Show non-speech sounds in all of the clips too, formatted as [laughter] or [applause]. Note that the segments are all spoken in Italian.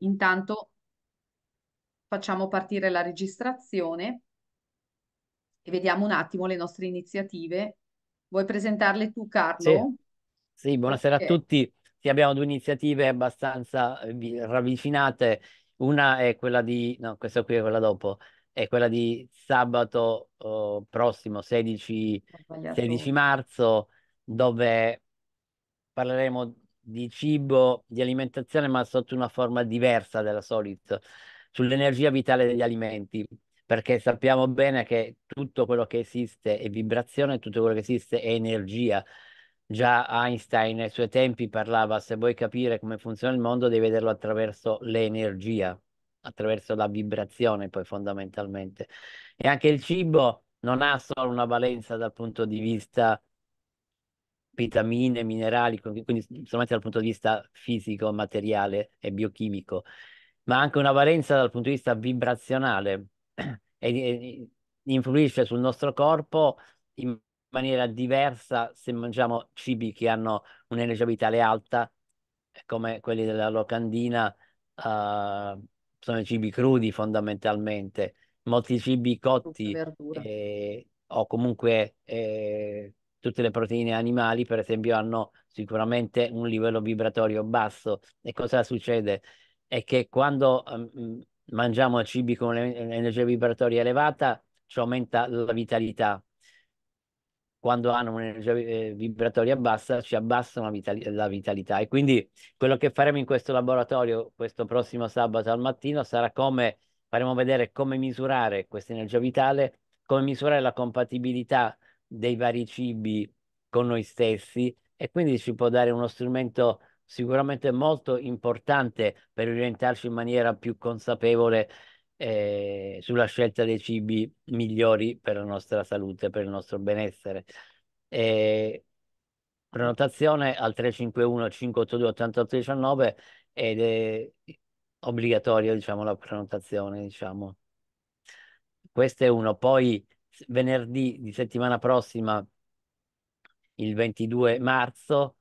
Intanto facciamo partire la registrazione e vediamo un attimo le nostre iniziative. Vuoi presentarle tu, Carlo? Sì, sì buonasera okay. a tutti. Sì, abbiamo due iniziative abbastanza eh, ravvicinate. Una è quella di, no, questa qui è quella dopo, è quella di sabato oh, prossimo, 16, 16 marzo, dove parleremo di cibo, di alimentazione, ma sotto una forma diversa della solita, sull'energia vitale degli alimenti, perché sappiamo bene che tutto quello che esiste è vibrazione, tutto quello che esiste è energia. Già Einstein nei suoi tempi parlava, se vuoi capire come funziona il mondo, devi vederlo attraverso l'energia, attraverso la vibrazione, poi fondamentalmente. E anche il cibo non ha solo una valenza dal punto di vista vitamine, minerali, quindi solamente dal punto di vista fisico, materiale e biochimico, ma anche una valenza dal punto di vista vibrazionale e, e influisce sul nostro corpo in maniera diversa se mangiamo cibi che hanno un'energia vitale alta, come quelli della locandina, uh, sono cibi crudi fondamentalmente, molti cibi cotti eh, o comunque eh, tutte le proteine animali, per esempio, hanno sicuramente un livello vibratorio basso. E cosa succede? È che quando um, mangiamo cibi con un'energia eh, vibratoria elevata, ci aumenta la vitalità. Quando hanno un'energia eh, vibratoria bassa, ci abbassano la, vitali la vitalità. E quindi quello che faremo in questo laboratorio questo prossimo sabato al mattino sarà come faremo vedere come misurare questa energia vitale, come misurare la compatibilità dei vari cibi con noi stessi e quindi ci può dare uno strumento sicuramente molto importante per orientarci in maniera più consapevole eh, sulla scelta dei cibi migliori per la nostra salute, per il nostro benessere. E prenotazione al 351 582 8819 ed è obbligatorio diciamo la prenotazione diciamo questo è uno poi venerdì di settimana prossima, il 22 marzo.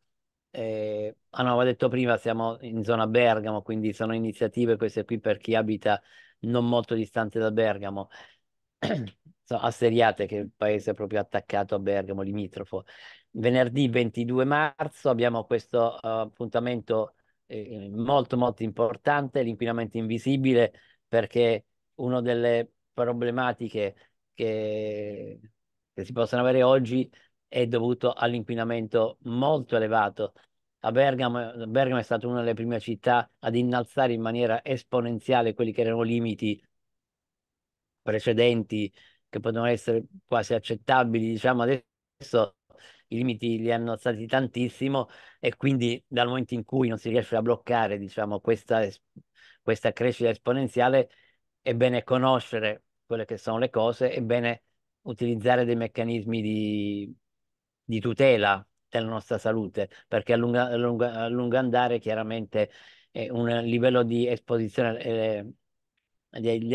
Eh, ah no, ho detto prima, siamo in zona Bergamo, quindi sono iniziative queste qui per chi abita non molto distante da Bergamo. [clears throat] Asseriate che il paese è proprio attaccato a Bergamo, limitrofo. Venerdì 22 marzo abbiamo questo uh, appuntamento eh, molto molto importante, l'inquinamento invisibile, perché una delle problematiche che, che si possono avere oggi è dovuto all'inquinamento molto elevato. A Bergamo, Bergamo è stata una delle prime città ad innalzare in maniera esponenziale quelli che erano limiti precedenti che potevano essere quasi accettabili, diciamo adesso i limiti li hanno alzati tantissimo e quindi dal momento in cui non si riesce a bloccare diciamo, questa, questa crescita esponenziale è bene conoscere quelle che sono le cose, è bene utilizzare dei meccanismi di, di tutela della nostra salute, perché a lungo, a lungo, a lungo andare chiaramente eh, un livello di esposizione eh,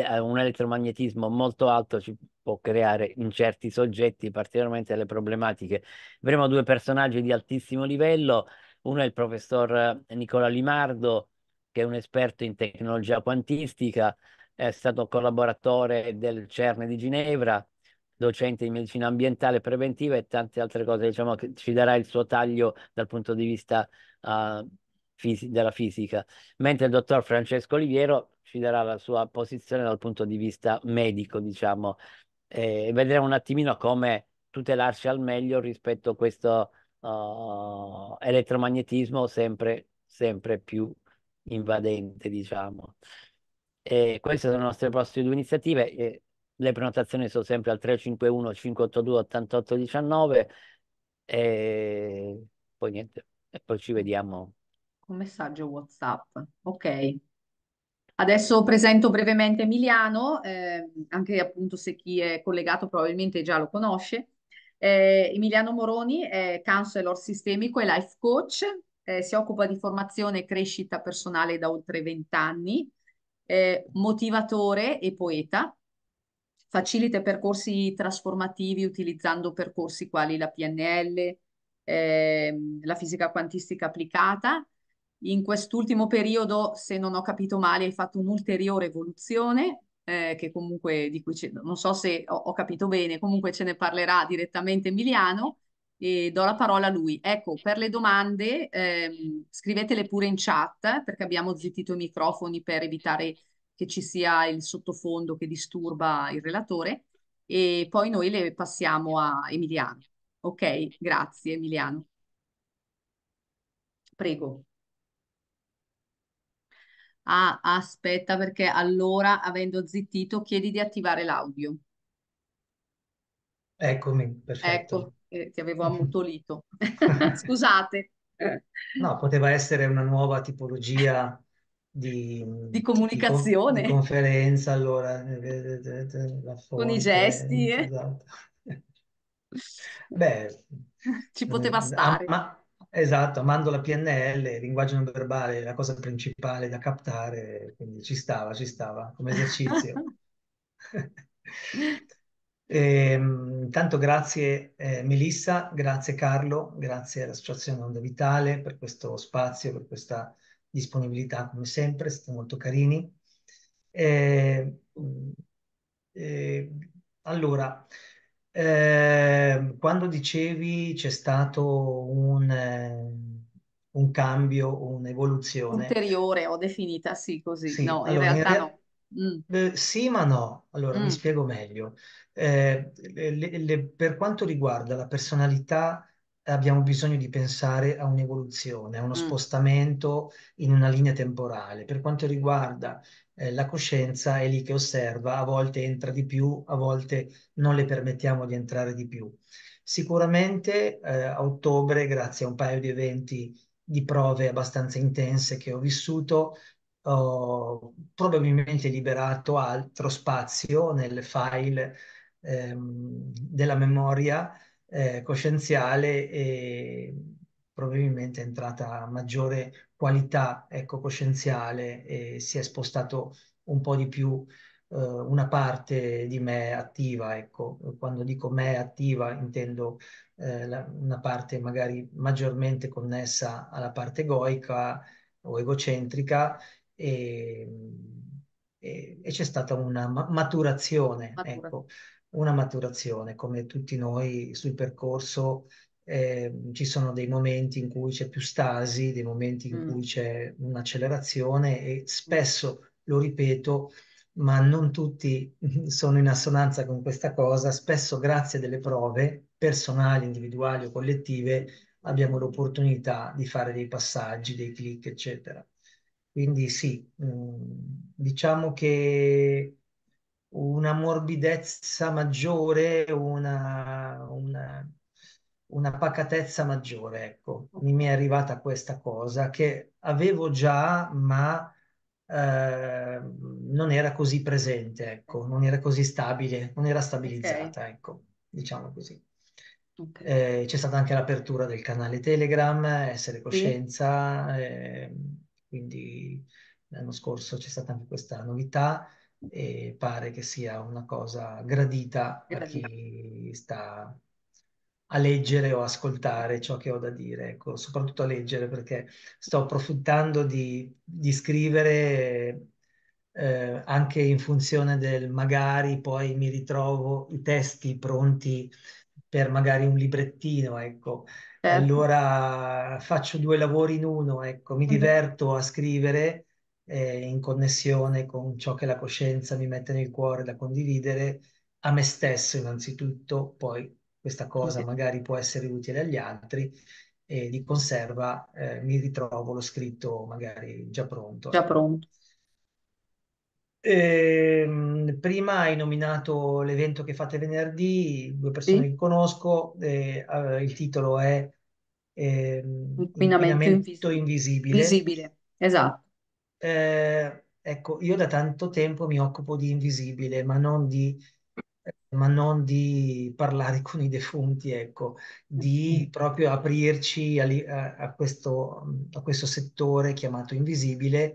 a un elettromagnetismo molto alto ci può creare in certi soggetti particolarmente delle problematiche. Avremo due personaggi di altissimo livello, uno è il professor eh, Nicola Limardo, che è un esperto in tecnologia quantistica, è stato collaboratore del CERN di Ginevra, docente di medicina ambientale preventiva e tante altre cose, diciamo che ci darà il suo taglio dal punto di vista uh, fisi della fisica, mentre il dottor Francesco Oliviero ci darà la sua posizione dal punto di vista medico, diciamo, e vedremo un attimino come tutelarci al meglio rispetto a questo uh, elettromagnetismo sempre, sempre più invadente, diciamo. E queste sono le nostre prossime due iniziative. E le prenotazioni sono sempre al 351 582 88 19 e poi niente, e poi ci vediamo. Un messaggio WhatsApp, ok. Adesso presento brevemente Emiliano, eh, anche appunto se chi è collegato probabilmente già lo conosce. Eh, Emiliano Moroni è counselor sistemico e life coach, eh, si occupa di formazione e crescita personale da oltre 20 anni eh, motivatore e poeta, facilita percorsi trasformativi utilizzando percorsi quali la PNL, eh, la fisica quantistica applicata. In quest'ultimo periodo, se non ho capito male, hai fatto un'ulteriore evoluzione eh, che comunque di cui non so se ho, ho, capito bene, comunque ce ne parlerà direttamente Emiliano e do la parola a lui. Ecco, per le domande ehm, scrivetele pure in chat perché abbiamo zittito i microfoni per evitare che ci sia il sottofondo che disturba il relatore e poi noi le passiamo a Emiliano. Ok, grazie Emiliano. Prego. Ah, aspetta perché allora, avendo zittito, chiedi di attivare l'audio. Eccomi, perfetto. Ecco ti avevo mm-hmm. ammutolito. [laughs] Scusate. No, poteva essere una nuova tipologia di, di comunicazione. Di, con, di conferenza, allora. Eh, eh, eh, fonte, con i gesti. Eh. Esatto. [laughs] Beh, [laughs] ci poteva stare. Ma, Esatto, amando la PNL, il linguaggio non verbale la cosa principale da captare, quindi ci stava, ci stava come esercizio. Ehm, intanto grazie eh, Melissa, grazie Carlo, grazie all'Associazione Onda Vitale per questo spazio, per questa disponibilità come sempre, siete molto carini. Eh, eh, allora, ehm, quando dicevi c'è stato un, un cambio, un'evoluzione. Ulteriore, ho definita sì così, sì, no, allora, in realtà in re no. Mm. Eh, sì, ma no. Allora, mi Mm. spiego meglio. Eh, le- le- per quanto riguarda la personalità, abbiamo bisogno di pensare a un'evoluzione, a uno mm. spostamento in una linea temporale. Per quanto riguarda, eh, la coscienza, è lì che osserva, a volte entra di più, a volte non le permettiamo di entrare di più. Sicuramente, eh, a ottobre, grazie a un paio di eventi di prove abbastanza intense che ho vissuto, probabilmente liberato altro spazio nel file ehm, della memoria eh, coscienziale e probabilmente è entrata maggiore qualità ecco, coscienziale e si è spostato un po' di più eh, una parte di me attiva. Ecco. Quando dico me attiva intendo eh, la, una parte magari maggiormente connessa alla parte egoica o egocentrica e, mm, e, e c'è stata una maturazione, Matura. ecco, una maturazione come tutti noi sul percorso. Eh, ci sono dei momenti in cui c'è più stasi, dei momenti in mm. cui c'è un'accelerazione e spesso, mm. lo ripeto, ma non tutti [laughs] sono in assonanza con questa cosa, spesso grazie a delle prove personali, individuali o collettive abbiamo l'opportunità di fare dei passaggi, dei clic, eccetera. Quindi sì, mm, diciamo che una morbidezza maggiore, una, una, una pacatezza maggiore, ecco, mi è arrivata questa cosa che avevo già, ma eh, non era così presente, ecco, non era così stabile, non era stabilizzata, ecco, diciamo così. Eh, c'è stata anche l'apertura del canale Telegram, Essere Coscienza. Sì. Eh, quindi l'anno scorso c'è stata anche questa novità e pare che sia una cosa gradita per chi sta a leggere o ascoltare ciò che ho da dire, ecco, soprattutto a leggere perché sto approfittando di, di scrivere eh, anche in funzione del magari poi mi ritrovo i testi pronti per magari un librettino, ecco, Certo. Allora faccio due lavori in uno, ecco, mi diverto a scrivere eh, in connessione con ciò che la coscienza mi mette nel cuore da condividere a me stesso innanzitutto, poi questa cosa magari può essere utile agli altri e di conserva eh, mi ritrovo lo scritto magari già pronto. Già ecco. pronto. Ehm, prima hai nominato l'evento che fate venerdì, due persone sì. che conosco, eh, il titolo è eh, Inquinamento invisibile. Visibile, esatto. Eh, ecco, io da tanto tempo mi occupo di invisibile, ma non di, eh, ma non di parlare con i defunti, ecco, di proprio aprirci a, a, questo, a questo settore chiamato invisibile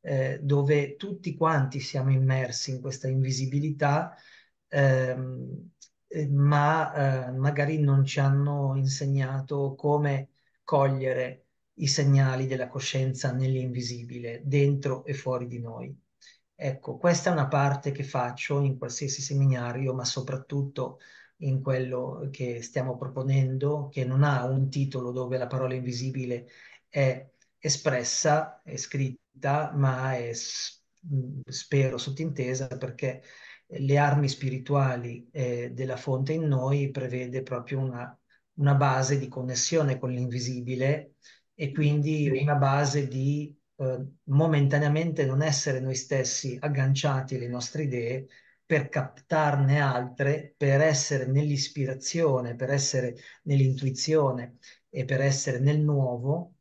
eh, dove tutti quanti siamo immersi in questa invisibilità, ehm, eh, ma eh, magari non ci hanno insegnato come cogliere i segnali della coscienza nell'invisibile, dentro e fuori di noi. Ecco, questa è una parte che faccio in qualsiasi seminario, ma soprattutto in quello che stiamo proponendo, che non ha un titolo dove la parola invisibile è espressa, e scritta, ma è, spero, sottintesa perché le armi spirituali eh, della fonte in noi prevede proprio una, una base di connessione con l'invisibile e quindi una base di eh, momentaneamente non essere noi stessi agganciati alle nostre idee per captarne altre, per essere nell'ispirazione, per essere nell'intuizione e per essere nel nuovo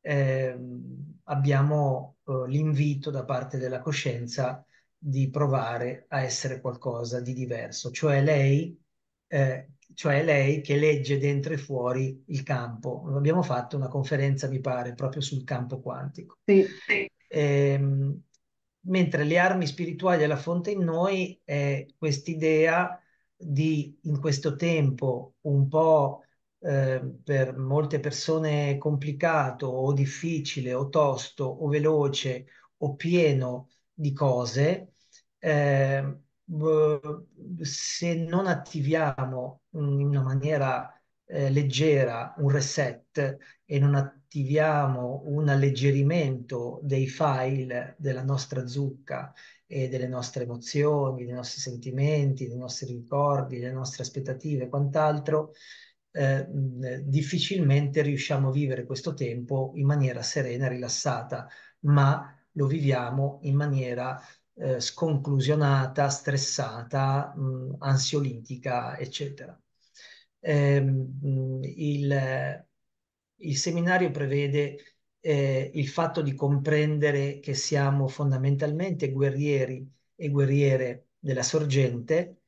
ehm, abbiamo eh, l'invito da parte della coscienza di provare a essere qualcosa di diverso, cioè lei, eh, cioè lei che legge dentro e fuori il campo. Abbiamo fatto una conferenza, mi pare, proprio sul campo quantico. Sì, sì. Ehm, mentre le armi spirituali alla fonte in noi è quest'idea di, in questo tempo un po' Ehm, per molte persone complicato o difficile o tosto o veloce o pieno di cose, eh, se non attiviamo in una maniera eh, leggera un reset e non attiviamo un alleggerimento dei file della nostra zucca e delle nostre emozioni, dei nostri sentimenti, dei nostri ricordi, delle nostre aspettative e quant'altro, eh, eh, difficilmente riusciamo a vivere questo tempo in maniera serena e rilassata, ma lo viviamo in maniera eh, sconclusionata, stressata, mh, ansiolitica, eccetera. Eh, il, il, seminario prevede eh, il fatto di comprendere che siamo fondamentalmente guerrieri e guerriere della sorgente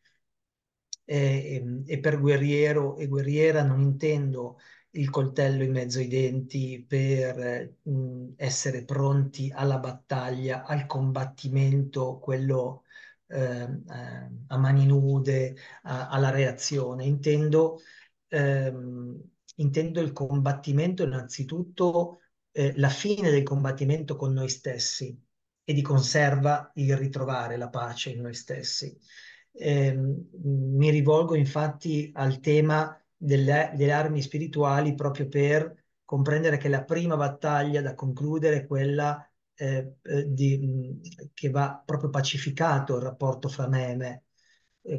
eh, e per guerriero e guerriera non intendo il coltello in mezzo ai denti per mh, essere pronti alla battaglia, al combattimento, quello eh, eh, a mani nude, a, alla reazione. Intendo, ehm, intendo, il combattimento innanzitutto, eh, la fine del combattimento con noi stessi e di conserva il ritrovare la pace in noi stessi. Ehm, mi rivolgo infatti al tema delle, delle armi spirituali proprio per comprendere che la prima battaglia da concludere è quella eh, eh di, che va proprio pacificato il rapporto fra me e me.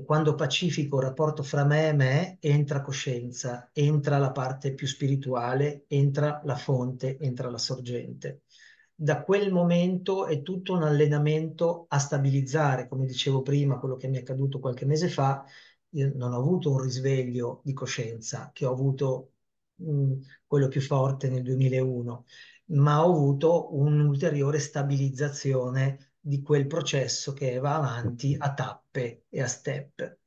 quando pacifico il rapporto fra me e me, entra coscienza, entra la parte più spirituale, entra la fonte, entra la sorgente da quel momento è tutto un allenamento a stabilizzare, come dicevo prima, quello che mi è accaduto qualche mese fa, io non ho avuto un risveglio di coscienza che ho avuto mh, mm, quello più forte nel 2001, ma ho avuto un'ulteriore stabilizzazione di quel processo che va avanti a tappe e a step.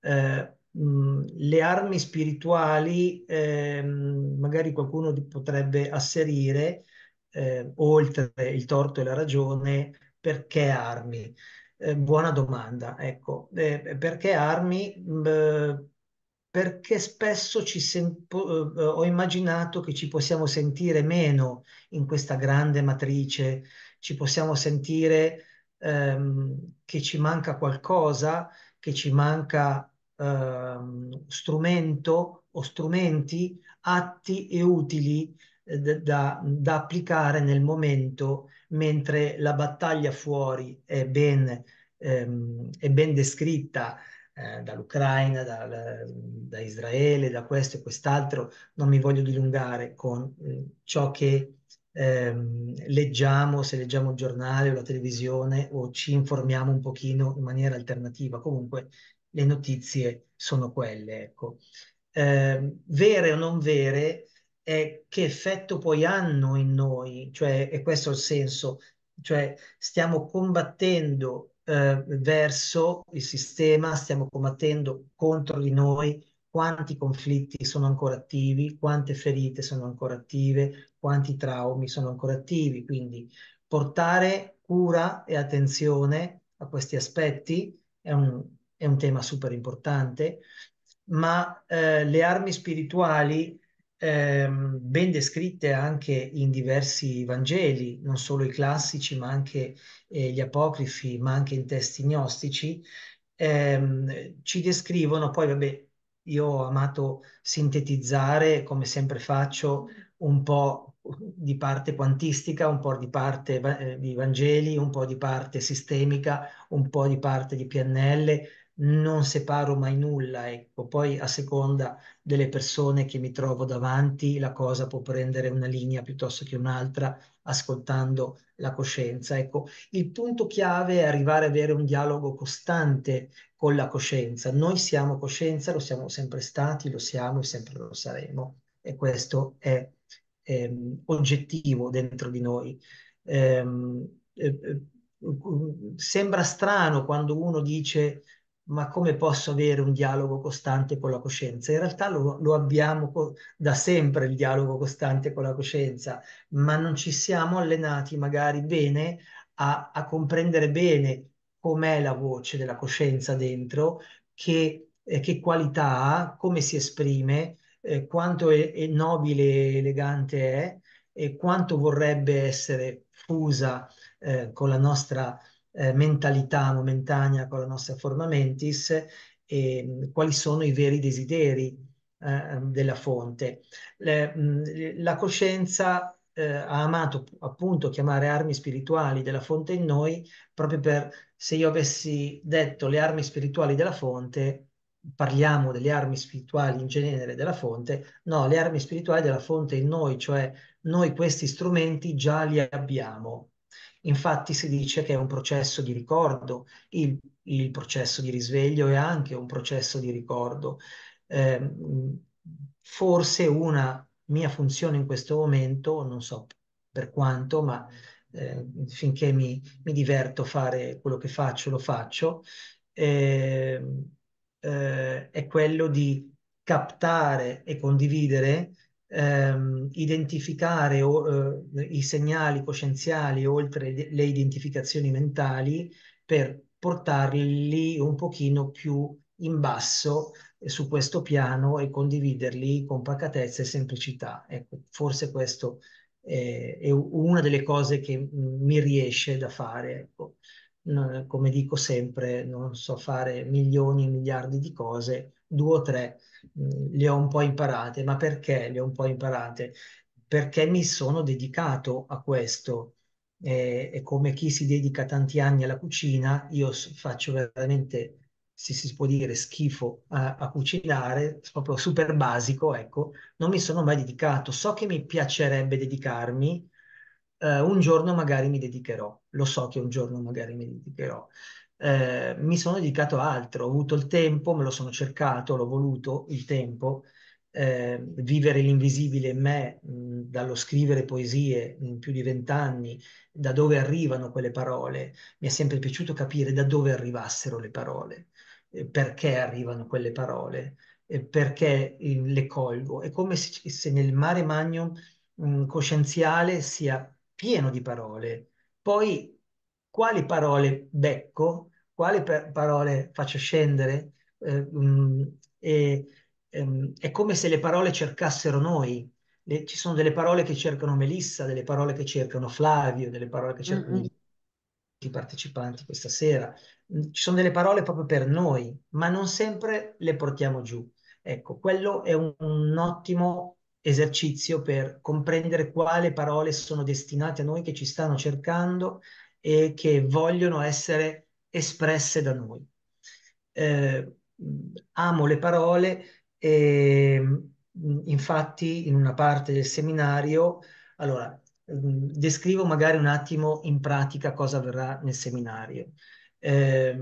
Eh, mm, le armi spirituali, eh, magari qualcuno potrebbe asserire, eh, oltre il torto e la ragione, perché armi? Eh, buona domanda, ecco, eh, perché armi? Mh, mm, eh, perché spesso sem- eh, ho immaginato che ci possiamo sentire meno in questa grande matrice, ci possiamo sentire ehm, che ci manca qualcosa, che ci manca ehm, strumento o strumenti atti e utili eh, da, da applicare nel momento mentre la battaglia fuori è ben, ehm, è ben descritta eh, dall'Ucraina, da, da, Israele, da questo e quest'altro. Non mi voglio dilungare con eh, ciò che ehm, leggiamo, se leggiamo il giornale o la televisione o ci informiamo un pochino in maniera alternativa. Comunque le notizie sono quelle, ecco. Eh, vere o non vere, eh, che effetto poi hanno in noi, cioè, è questo il senso, cioè stiamo combattendo eh, verso il sistema, stiamo combattendo contro di noi, quanti conflitti sono ancora attivi, quante ferite sono ancora attive, quanti traumi sono ancora attivi, quindi portare cura e attenzione a questi aspetti è un, è un tema super importante, ma eh, le armi spirituali ehm, ben descritte anche in diversi Vangeli, non solo i classici, ma anche eh, gli apocrifi, ma anche in testi gnostici, ehm, ci descrivono poi, vabbè, io ho amato sintetizzare, come sempre faccio, un po' di parte quantistica, un po' di parte eh, di Vangeli, un po' di parte sistemica, un po' di parte di PNL, non separo mai nulla, ecco, poi a seconda delle persone che mi trovo davanti la cosa può prendere una linea piuttosto che un'altra ascoltando la coscienza, ecco, il punto chiave è arrivare ad avere un dialogo costante con la coscienza, noi siamo coscienza, lo siamo sempre stati, lo siamo e sempre lo saremo e questo è ehm, oggettivo dentro di noi. Ehm, eh, eh sembra strano quando uno dice ma come posso avere un dialogo costante con la coscienza? In realtà lo, lo abbiamo da sempre il dialogo costante con la coscienza, ma non ci siamo allenati magari bene a, a comprendere bene com'è la voce della coscienza dentro, che, eh, che qualità ha, come si esprime, eh, quanto è, è nobile e elegante è e quanto vorrebbe essere fusa eh, con la nostra eh, mentalità momentanea con la nostra forma mentis e quali sono i veri desideri eh, della fonte. Le, la coscienza eh, ha amato appunto chiamare armi spirituali della fonte in noi proprio per se io avessi detto le armi spirituali della fonte parliamo delle armi spirituali in genere della fonte, no, le armi spirituali della fonte in noi, cioè noi questi strumenti già li abbiamo, Infatti si dice che è un processo di ricordo, il, il processo di risveglio è anche un processo di ricordo. Eh, forse una mia funzione in questo momento, non so per quanto, ma eh, finché mi, mi diverto a fare quello che faccio, lo faccio, eh, eh, è quello di captare e condividere ehm, identificare o, eh, i segnali coscienziali oltre le identificazioni mentali per portarli un pochino più in basso eh, su questo piano e condividerli con pacatezza e semplicità. Ecco, forse questo è, è una delle cose che mm, mi riesce da fare. Ecco. Come dico sempre, non so fare milioni e miliardi di cose, due o tre mm, le ho un po' imparate, ma perché le ho un po' imparate? Perché mi sono dedicato a questo eh, e come chi si dedica tanti anni alla cucina, io faccio veramente, se si può dire, schifo a, a cucinare, proprio super basico, ecco, non mi sono mai dedicato. So che mi piacerebbe dedicarmi, Uh, un giorno magari mi dedicherò, lo so che un giorno magari mi dedicherò, eh, mi sono dedicato a altro, ho avuto il tempo, me lo sono cercato, l'ho voluto il tempo, eh, vivere l'invisibile in me, mh, dallo scrivere poesie in più di vent'anni, da dove arrivano quelle parole, mi è sempre piaciuto capire da dove arrivassero le parole, eh, perché arrivano quelle parole, perché le colgo. È come se, se nel mare magnum mh, coscienziale sia pieno di parole. Poi quali parole becco quali parole faccio scendere? Eh, mm, e, ehm, è come se le parole cercassero noi. Le, ci sono delle parole che cercano Melissa, delle parole che cercano Flavio, delle parole che cercano mm-hmm. i partecipanti questa sera. Mm, ci sono delle parole proprio per noi, ma non sempre le portiamo giù. Ecco, quello è un, un ottimo esercizio per comprendere quale parole sono destinate a noi che ci stanno cercando e che vogliono essere espresse da noi. Eh, amo le parole e infatti in una parte del seminario, allora, descrivo magari un attimo in pratica cosa avverrà nel seminario. Eh,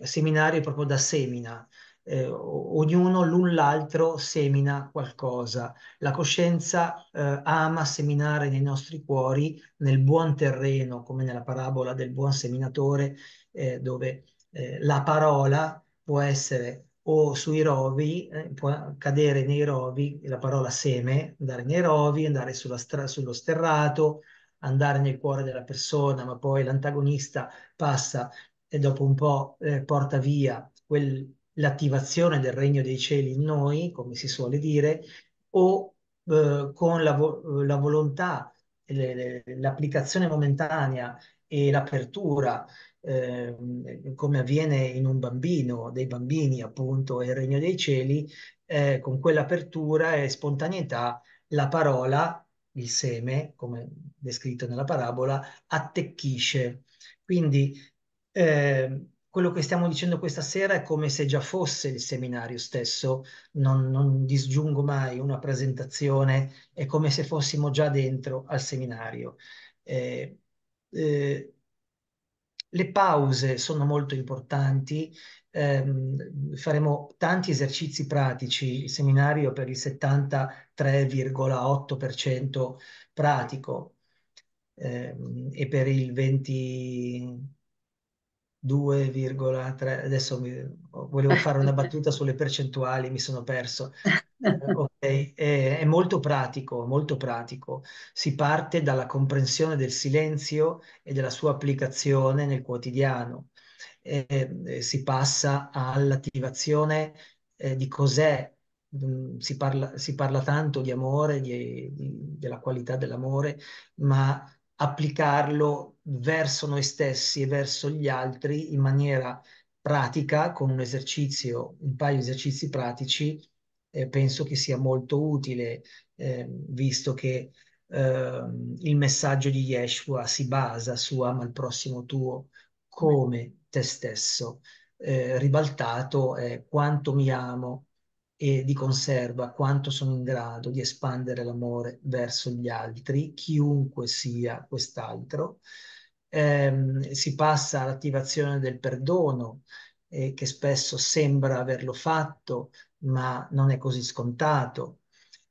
seminario proprio da semina, eh, ognuno l'un l'altro semina qualcosa. La coscienza eh, ama seminare nei nostri cuori nel buon terreno, come nella parabola del buon seminatore, eh, dove eh, la parola può essere o sui rovi, eh, può cadere nei rovi, la parola seme, andare nei rovi, andare stra- sullo sterrato, andare nel cuore della persona, ma poi l'antagonista passa e dopo un po' eh, porta via quel l'attivazione del regno dei cieli in noi, come si suole dire, o eh, con la, vo eh, la volontà, l'applicazione momentanea e l'apertura, eh, come avviene in un bambino, dei bambini appunto, e il regno dei cieli, eh, con quell'apertura e spontaneità la parola, il seme, come descritto nella parabola, attecchisce. Quindi eh, quello che stiamo dicendo questa sera è come se già fosse il seminario stesso, non, non disgiungo mai una presentazione, è come se fossimo già dentro al seminario. Eh, eh, le pause sono molto importanti, eh, faremo tanti esercizi pratici, il seminario per il 73,8% pratico eh, e per il 20 2,3, adesso mi, volevo fare una battuta sulle percentuali, mi sono perso. Eh, [laughs] okay. È, è molto pratico, molto pratico. Si parte dalla comprensione del silenzio e della sua applicazione nel quotidiano. E eh, eh, si passa all'attivazione eh, di cos'è, mm, si parla, si parla, tanto di amore, di, di, della qualità dell'amore, ma applicarlo verso noi stessi e verso gli altri in maniera pratica, con un esercizio, un paio di esercizi pratici, eh, penso che sia molto utile, eh, visto che eh, il messaggio di Yeshua si basa su ama il prossimo tuo come te stesso, eh, ribaltato è quanto mi amo e di conserva quanto sono in grado di espandere l'amore verso gli altri, chiunque sia quest'altro, ehm, si passa all'attivazione del perdono, eh, che spesso sembra averlo fatto, ma non è così scontato.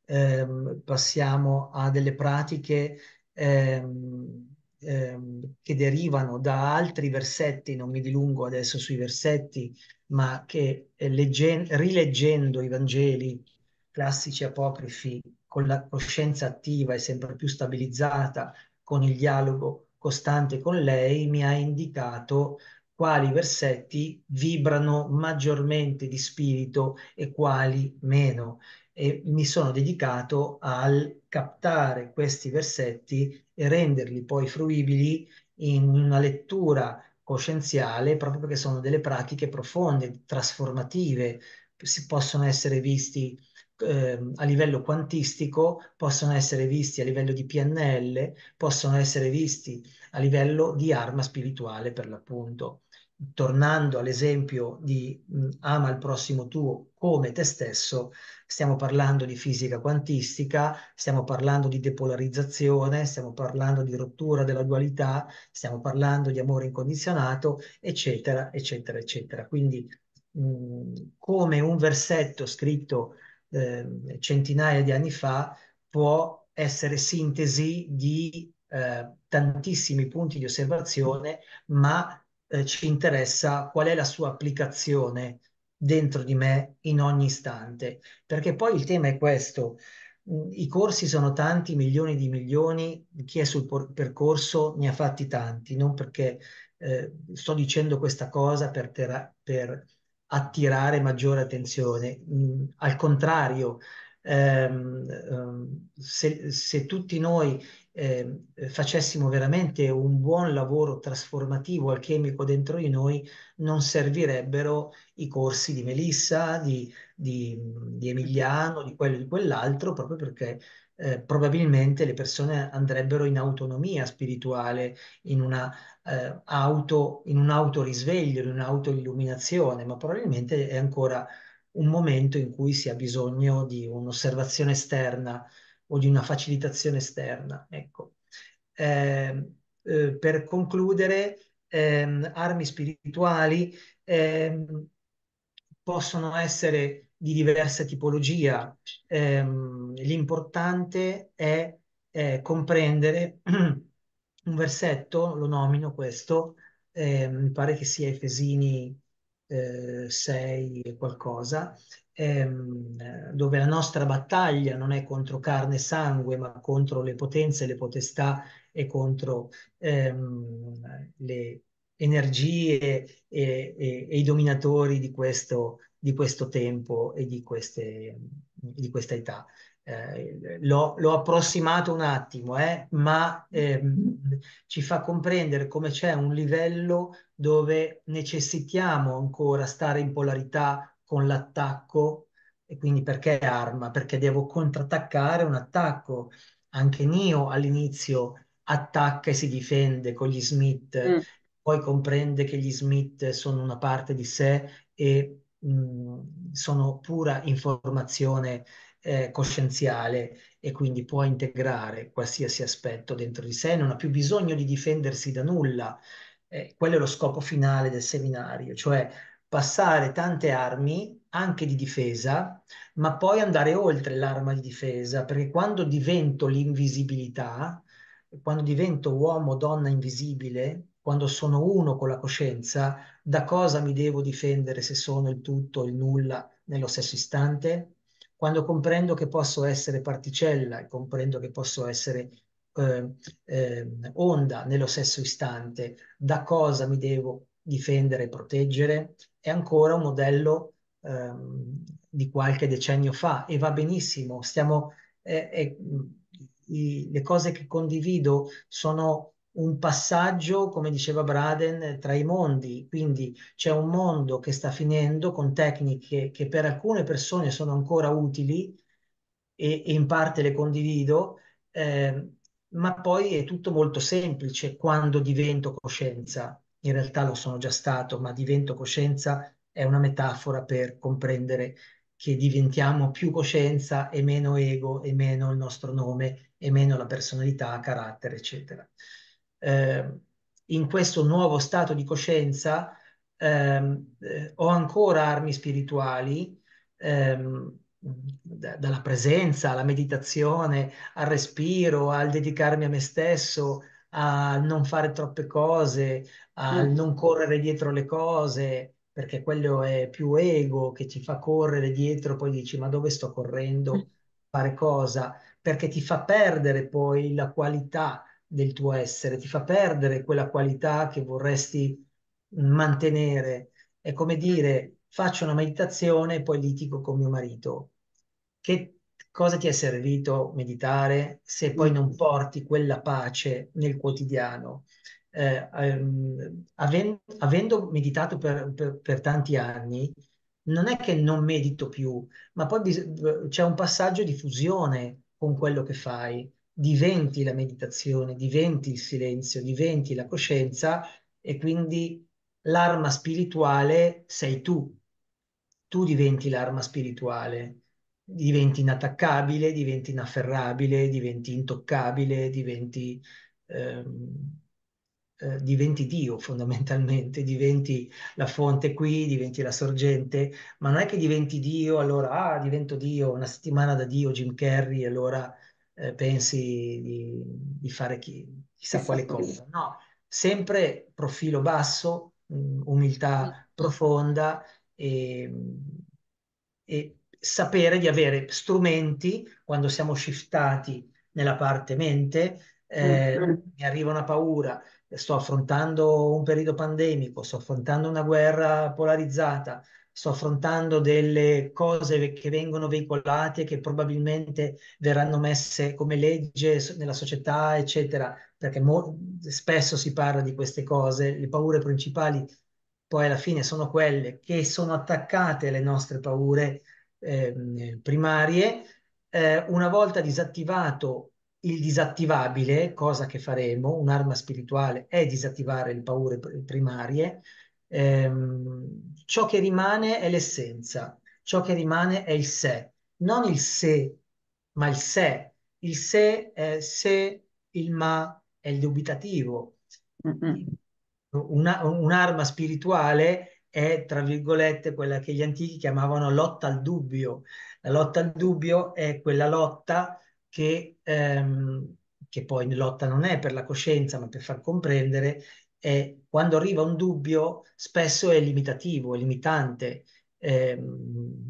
Eh, passiamo a delle pratiche ehm, ehm, che derivano da altri versetti, non mi dilungo adesso sui versetti, ma che eh, legge- rileggendo i Vangeli classici apocrifi con la coscienza attiva e sempre più stabilizzata, con il dialogo costante con lei, mi ha indicato quali versetti vibrano maggiormente di spirito e quali meno. E mi sono dedicato al captare questi versetti e renderli poi fruibili in una lettura coscienziale, proprio perché sono delle pratiche profonde, trasformative, si possono essere visti eh, a livello quantistico possono essere visti a livello di PNL, possono essere visti a livello di arma spirituale per l'appunto. Tornando all'esempio di mh, ama il prossimo tuo come te stesso, stiamo parlando di fisica quantistica, stiamo parlando di depolarizzazione, stiamo parlando di rottura della dualità, stiamo parlando di amore incondizionato, eccetera, eccetera, eccetera. Quindi mh, come un versetto scritto eh, centinaia di anni fa può essere sintesi di eh, tantissimi punti di osservazione, ma eh, ci interessa qual è la sua applicazione dentro di me in ogni istante, perché poi il tema è questo. I corsi sono tanti, milioni di milioni, chi è sul por- percorso ne ha fatti tanti, non perché eh, sto dicendo questa cosa per, tera- per attirare maggiore attenzione. Mm, al contrario, ehm, ehm, se, se, tutti noi eh, facessimo veramente un buon lavoro trasformativo alchemico dentro di noi, non servirebbero i corsi di Melissa, di, di, di Emiliano, di quello e di quell'altro, proprio perché eh, probabilmente le persone andrebbero in autonomia spirituale, in, una, eh, auto, in un autorisveglio, in un'autoilluminazione, ma probabilmente è ancora un momento in cui si ha bisogno di un'osservazione esterna o di una facilitazione esterna. Ecco. Ehm, eh, per concludere, ehm, armi spirituali ehm, possono essere di diversa tipologia. Ehm, l'importante è, è comprendere [clears throat] un versetto, lo nomino questo, eh, mi pare che sia Efesini eh, 6 e qualcosa, ehm, dove la nostra battaglia non è contro carne e sangue, ma contro le potenze, le potestà e contro ehm, le energie e, e, e, i dominatori di questo, di questo tempo e di, queste, di questa età. Eh, l'ho, l'ho, approssimato un attimo, eh, ma ehm, ci fa comprendere come c'è un livello dove necessitiamo ancora stare in polarità con l'attacco, e quindi perché arma? Perché devo contrattaccare un attacco. Anche Nio all'inizio attacca e si difende con gli Smith, mm. poi comprende che gli Smith sono una parte di sé e sono pura informazione eh, coscienziale e quindi può integrare qualsiasi aspetto dentro di sé, non ha più bisogno di difendersi da nulla. Eh, quello è lo scopo finale del seminario, cioè passare tante armi anche di difesa, ma poi andare oltre l'arma di difesa, perché quando divento l'invisibilità, quando divento uomo, donna invisibile, quando sono uno con la coscienza, da cosa mi devo difendere se sono il tutto o il nulla nello stesso istante? Quando comprendo che posso essere particella e comprendo che posso essere eh, eh, onda nello stesso istante, da cosa mi devo difendere e proteggere? È ancora un modello eh, di qualche decennio fa e va benissimo. Stiamo, eh, eh, i, le cose che condivido sono un passaggio, come diceva Braden, tra i mondi, quindi c'è un mondo che sta finendo con tecniche che per alcune persone sono ancora utili e, e in parte le condivido, eh, ma poi è tutto molto semplice quando divento coscienza. In realtà lo sono già stato, ma divento coscienza è una metafora per comprendere che diventiamo più coscienza e meno ego e meno il nostro nome e meno la personalità, carattere, eccetera eh, in questo nuovo stato di coscienza ehm, eh, ho ancora armi spirituali, ehm, d- dalla presenza alla meditazione, al respiro, al dedicarmi a me stesso, a non fare troppe cose, a mm. non correre dietro le cose, perché quello è più ego che ci fa correre dietro, poi dici ma dove sto correndo, mm. fare cosa, perché ti fa perdere poi la qualità del tuo essere, ti fa perdere quella qualità che vorresti mantenere. È come dire, faccio una meditazione e poi litigo con mio marito. Che cosa ti è servito meditare se poi non mm. porti quella pace nel quotidiano? Eh, ehm, avendo, avendo meditato per, per, per, tanti anni, non è che non medito più, ma poi c'è un passaggio di fusione con quello che fai diventi la meditazione, diventi il silenzio, diventi la coscienza e quindi l'arma spirituale sei tu. Tu diventi l'arma spirituale, diventi inattaccabile, diventi inafferrabile, diventi intoccabile, diventi, ehm, eh, diventi Dio fondamentalmente, diventi la fonte qui, diventi la sorgente, ma non è che diventi Dio, allora ah, divento Dio, una settimana da Dio, Jim Carrey, allora eh, pensi di, di, fare chi, chissà quale cosa. No, sempre profilo basso, mm, umiltà profonda e, e sapere di avere strumenti quando siamo shiftati nella parte mente, eh, mm mi arriva una paura, sto affrontando un periodo pandemico, sto affrontando una guerra polarizzata, sto affrontando delle cose che vengono veicolate, che probabilmente verranno messe come legge nella società, eccetera, perché spesso si parla di queste cose, le paure principali poi alla fine sono quelle che sono attaccate alle nostre paure eh, primarie. Eh, una volta disattivato il disattivabile, cosa che faremo, un'arma spirituale è disattivare le paure primarie, ehm, ciò che rimane è l'essenza, ciò che rimane è il sé, non il se, ma il sé. Il sé è se, il ma è il dubitativo. Una, un'arma spirituale è, tra virgolette, quella che gli antichi chiamavano lotta al dubbio. La lotta al dubbio è quella lotta che, ehm, che poi lotta non è per la coscienza, ma per far comprendere e quando arriva un dubbio spesso è limitativo, è limitante. Eh,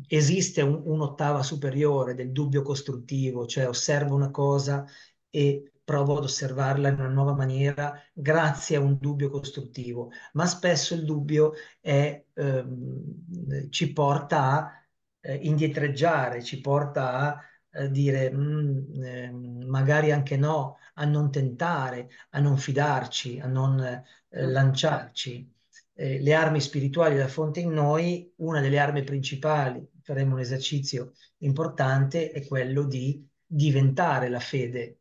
esiste un, un'ottava superiore del dubbio costruttivo, cioè osservo una cosa e provo ad osservarla in una nuova maniera grazie a un dubbio costruttivo, ma spesso il dubbio è, ehm, ci porta a eh, indietreggiare, ci porta a eh, dire mh, mm, eh, magari anche no, a non tentare, a non fidarci, a non eh, lanciarci eh, le armi spirituali da fonte in noi, una delle armi principali, faremo un esercizio importante, è quello di diventare la fede.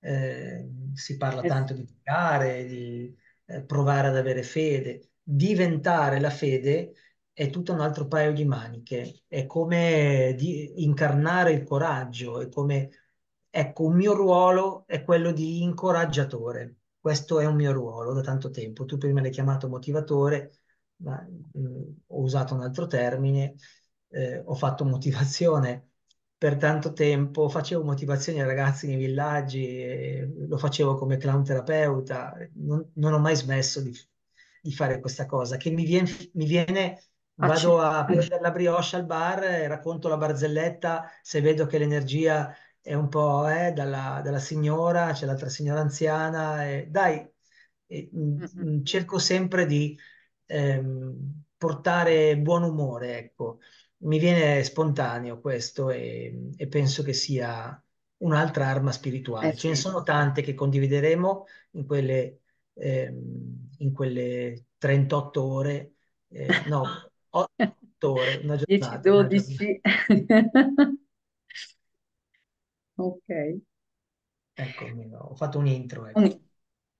Eh, si parla tanto di pregare, di eh, provare ad avere fede. Diventare la fede è tutto un altro paio di maniche, è come eh, incarnare il coraggio, è come, ecco, il mio ruolo è quello di incoraggiatore questo è un mio ruolo da tanto tempo. Tu prima l'hai chiamato motivatore, ma mh, ho usato un altro termine, eh, ho fatto motivazione per tanto tempo, facevo motivazione ai ragazzi nei villaggi, eh, lo facevo come clown terapeuta, non, non ho mai smesso di, di, fare questa cosa, che mi viene, mi viene ah, vado a prendere la brioche al bar racconto la barzelletta se vedo che l'energia è un po' eh, dalla, dalla, signora, c'è l'altra signora anziana, e dai, eh, mm-hmm. cerco sempre di ehm, portare buon umore, ecco. Mi viene spontaneo questo e, e penso che sia un'altra arma spirituale. Sì. Eh Ce ne sono tante che condivideremo in quelle, ehm, in quelle 38 ore, eh, no, 8 [laughs] ore, una giornata. 10-12. [laughs] Ok. Eccomi, ho fatto un intro, ecco.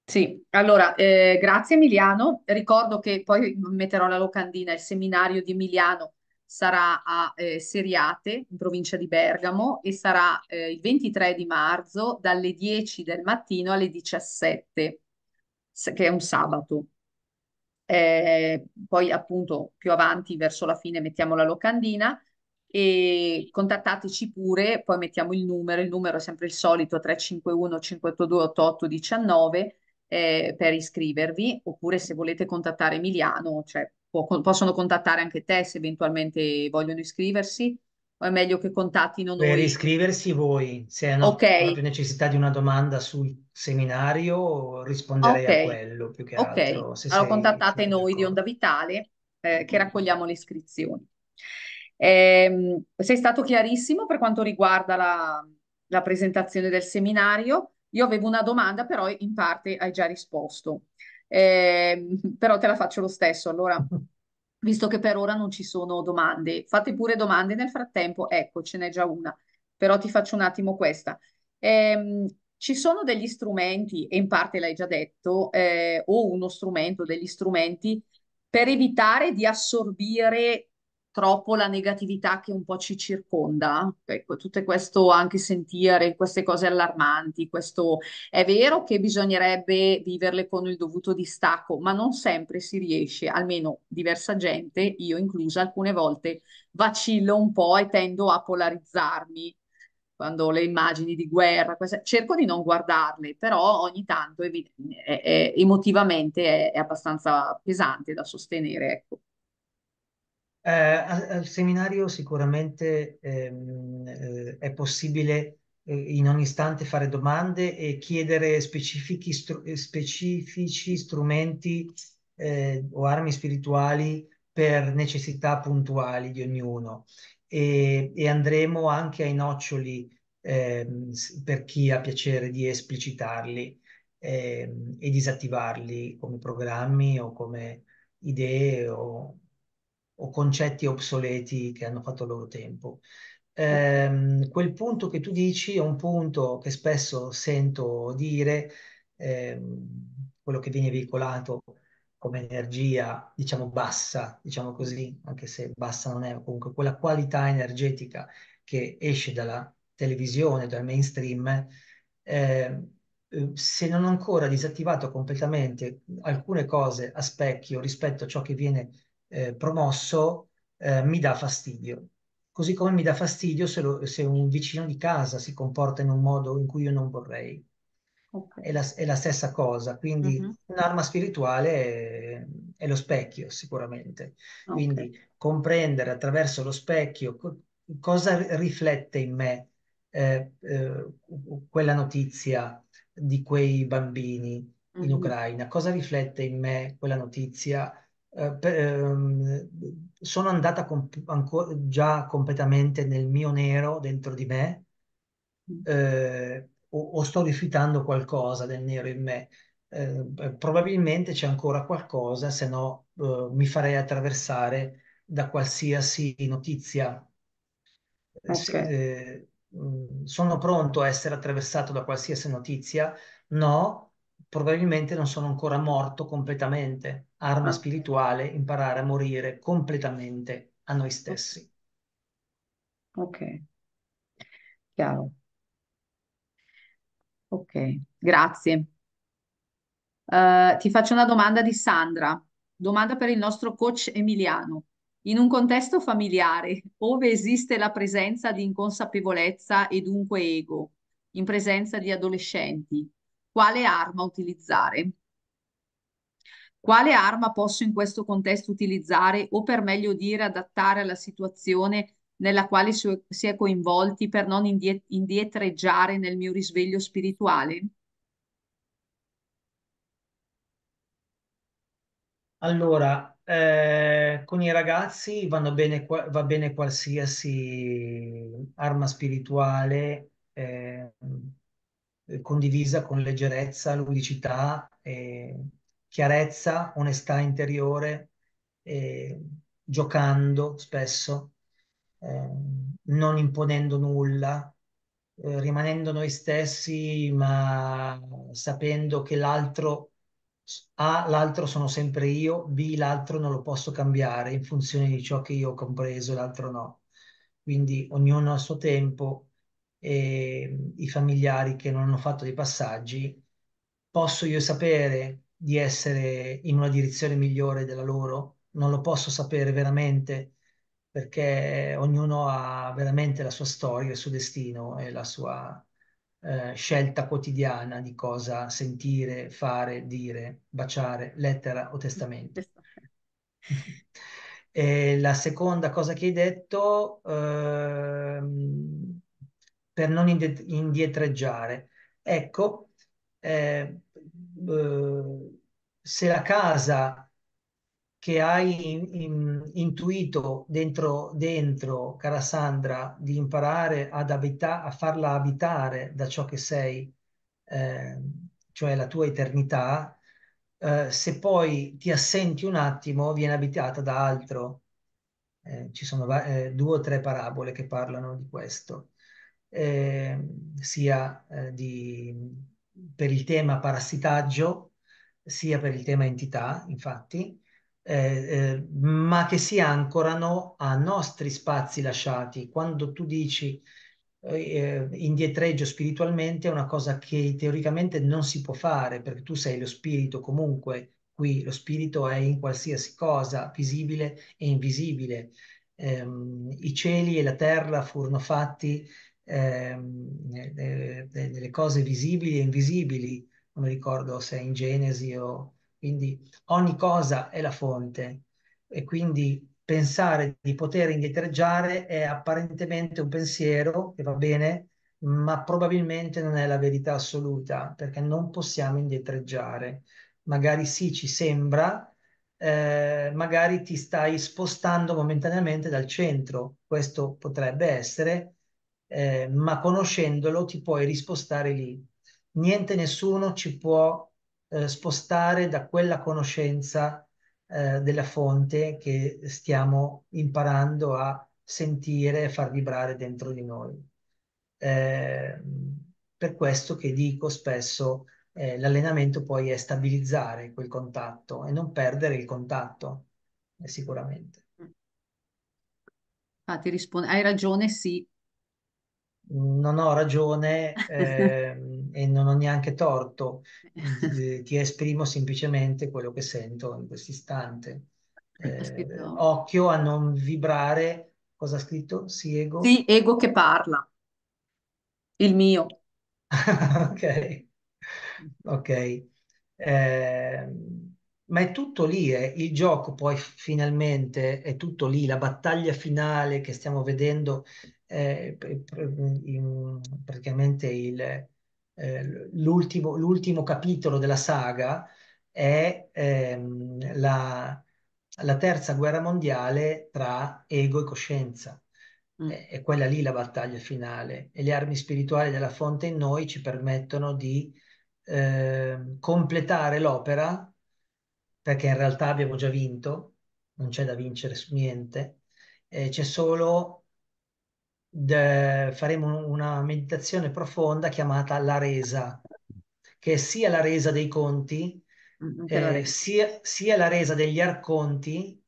Sì, allora, eh, grazie Emiliano. Ricordo che poi metterò la locandina, il seminario di Emiliano sarà a eh, Seriate, in provincia di Bergamo, e sarà eh, il 23 di marzo dalle 10 del mattino alle 17, che è un sabato. Eh, poi appunto più avanti verso la fine mettiamo la locandina e contattateci pure, poi mettiamo il numero, il numero è sempre il solito 351 582 8819 eh, per iscrivervi, oppure se volete contattare Emiliano, cioè può, possono contattare anche te se eventualmente vogliono iscriversi, o è meglio che contattino noi. Per iscriversi voi, se hanno Ok. proprio necessità di una domanda sul seminario, risponderei a quello più che ok. altro, se Allora sei, contattate noi di Onda Vitale eh, che raccogliamo le iscrizioni. Eh, sei stato chiarissimo per quanto riguarda la, la presentazione del seminario. Io avevo una domanda, però in parte hai già risposto. Eh, [laughs] però te la faccio lo stesso. Allora, [laughs] visto che per ora non ci sono domande, fate pure domande nel frattempo. Ecco, ce n'è già una, però ti faccio un attimo questa. Eh, ci sono degli strumenti, e in parte l'hai già detto, eh, o uno strumento, degli strumenti per evitare di assorbire troppo la negatività che un po' ci circonda, ecco, tutto questo anche sentire queste cose allarmanti, questo è vero che bisognerebbe viverle con il dovuto distacco, ma non sempre si riesce, almeno diversa gente, io inclusa, alcune volte vacillo un po' e tendo a polarizzarmi quando le immagini di guerra, queste, cerco di non guardarle, però ogni tanto è, è, emotivamente è, è abbastanza pesante da sostenere, ecco. Eh, al, al, seminario sicuramente ehm, eh, è possibile eh, in ogni istante fare domande e chiedere str eh, specifici, strumenti eh, o armi spirituali per necessità puntuali di ognuno e, e andremo anche ai noccioli eh, per chi ha piacere di esplicitarli eh, e disattivarli come programmi o come idee o o concetti obsoleti che hanno fatto il loro tempo. Eh, quel punto che tu dici è un punto che spesso sento dire, eh, quello che viene veicolato come energia, diciamo bassa, diciamo così, anche se bassa non è, comunque quella qualità energetica che esce dalla televisione, dal mainstream, ehm, eh, se non ancora disattivato completamente alcune cose a specchio rispetto a ciò che viene eh, promosso eh, mi dà fastidio. Così come mi dà fastidio se, lo, se, un vicino di casa si comporta in un modo in cui io non vorrei. Okay. È, la, è, la, stessa cosa, quindi uh-huh. un'arma spirituale è, è, lo specchio sicuramente. Okay. Quindi comprendere attraverso lo specchio co- cosa riflette in me eh, eh, quella notizia di quei bambini uh-huh. in mhm. Ucraina, cosa riflette in me quella notizia eh, per, ehm, sono andata comp- ancora, già completamente nel mio nero dentro di me eh, o, o, sto rifiutando qualcosa del nero in me. Eh, eh probabilmente c'è ancora qualcosa, se no eh, mi farei attraversare da qualsiasi notizia. Okay. Se, mm, sono pronto a essere attraversato da qualsiasi notizia? No, probabilmente non sono ancora morto completamente. Arma spirituale, imparare a morire completamente a noi stessi. Ok, chiaro. Ok, grazie. Uh, ti faccio una domanda di Sandra. Domanda per il nostro coach Emiliano. In un contesto familiare, dove esiste la presenza di inconsapevolezza e dunque ego, in presenza di adolescenti, quale arma utilizzare. Quale arma posso in questo contesto utilizzare o per meglio dire adattare alla situazione nella quale si è coinvolti per non indiet- indietreggiare nel mio risveglio spirituale? Allora, eh, con i ragazzi bene, va bene qualsiasi arma spirituale. Eh, eh, condivisa con leggerezza, ludicità, eh, chiarezza, onestà interiore, eh, giocando spesso, ehm, non imponendo nulla, eh, rimanendo noi stessi, ma sapendo che l'altro a, l'altro sono sempre io, B, l'altro non lo posso cambiare in funzione di ciò che io ho compreso, l'altro no. Quindi ognuno a suo tempo e ehm, i familiari che non hanno fatto dei passaggi, posso io sapere di essere in una direzione migliore della loro? Non lo posso sapere veramente perché ognuno ha veramente la sua storia, il suo destino e la sua eh, scelta quotidiana di cosa sentire, fare, dire, baciare, lettera o testamento. [laughs] la seconda cosa che hai detto... Ehm, per non indietreggiare. Ecco, eh, eh, se la casa che hai in, in, intuito dentro, dentro, cara Sandra, di imparare ad abita- a farla abitare da ciò che sei, eh, cioè la tua eternità, eh, se poi ti assenti un attimo, viene abitata da altro. Eh, ci sono eh, due o tre parabole che parlano di questo eh, sia eh, di, per il tema parassitaggio, sia per il tema entità, infatti, eh, eh ma che si ancorano a nostri spazi lasciati. Quando tu dici eh, eh, indietreggio spiritualmente è una cosa che teoricamente non si può fare, perché tu sei lo spirito comunque, qui lo spirito è in qualsiasi cosa, visibile e invisibile. Eh, I cieli e la terra furono fatti eh, delle cose visibili e invisibili, non ricordo se è in Genesi o... Quindi ogni cosa è la fonte e quindi pensare di poter indietreggiare è apparentemente un pensiero che va bene, ma probabilmente non è la verità assoluta perché non possiamo indietreggiare. Magari sì, ci sembra, eh, magari ti stai spostando momentaneamente dal centro, questo potrebbe essere, eh, ma conoscendolo ti puoi rispostare lì. Niente, nessuno ci può eh, spostare da quella conoscenza eh, della fonte che stiamo imparando a sentire e far vibrare dentro di noi. Ehm, per questo che dico spesso eh, l'allenamento poi è stabilizzare quel contatto e non perdere il contatto, eh, sicuramente. Infatti, mm. ah, risponde, hai ragione, sì, non ho ragione [laughs] eh, e non ho neanche torto, [laughs] eh, ti esprimo semplicemente quello che sento in questo istante. Eh, occhio a non vibrare, cosa ha scritto? Sì, ego? Sì, ego che parla, il mio. [laughs] ok, ok. Eh, ma è tutto lì, eh. il gioco poi finalmente è tutto lì, la battaglia finale che stiamo vedendo eh, praticamente il, eh, l'ultimo, l'ultimo capitolo della saga è ehm, la, la, terza guerra mondiale tra ego e coscienza. Mm. È, è quella lì la battaglia finale e le armi spirituali della fonte in noi ci permettono di eh, completare l'opera perché in realtà abbiamo già vinto, non c'è da vincere su niente, eh, c'è solo de, faremo una meditazione profonda chiamata la resa, che è sia la resa dei conti, eh, sia, sia, la resa degli arconti,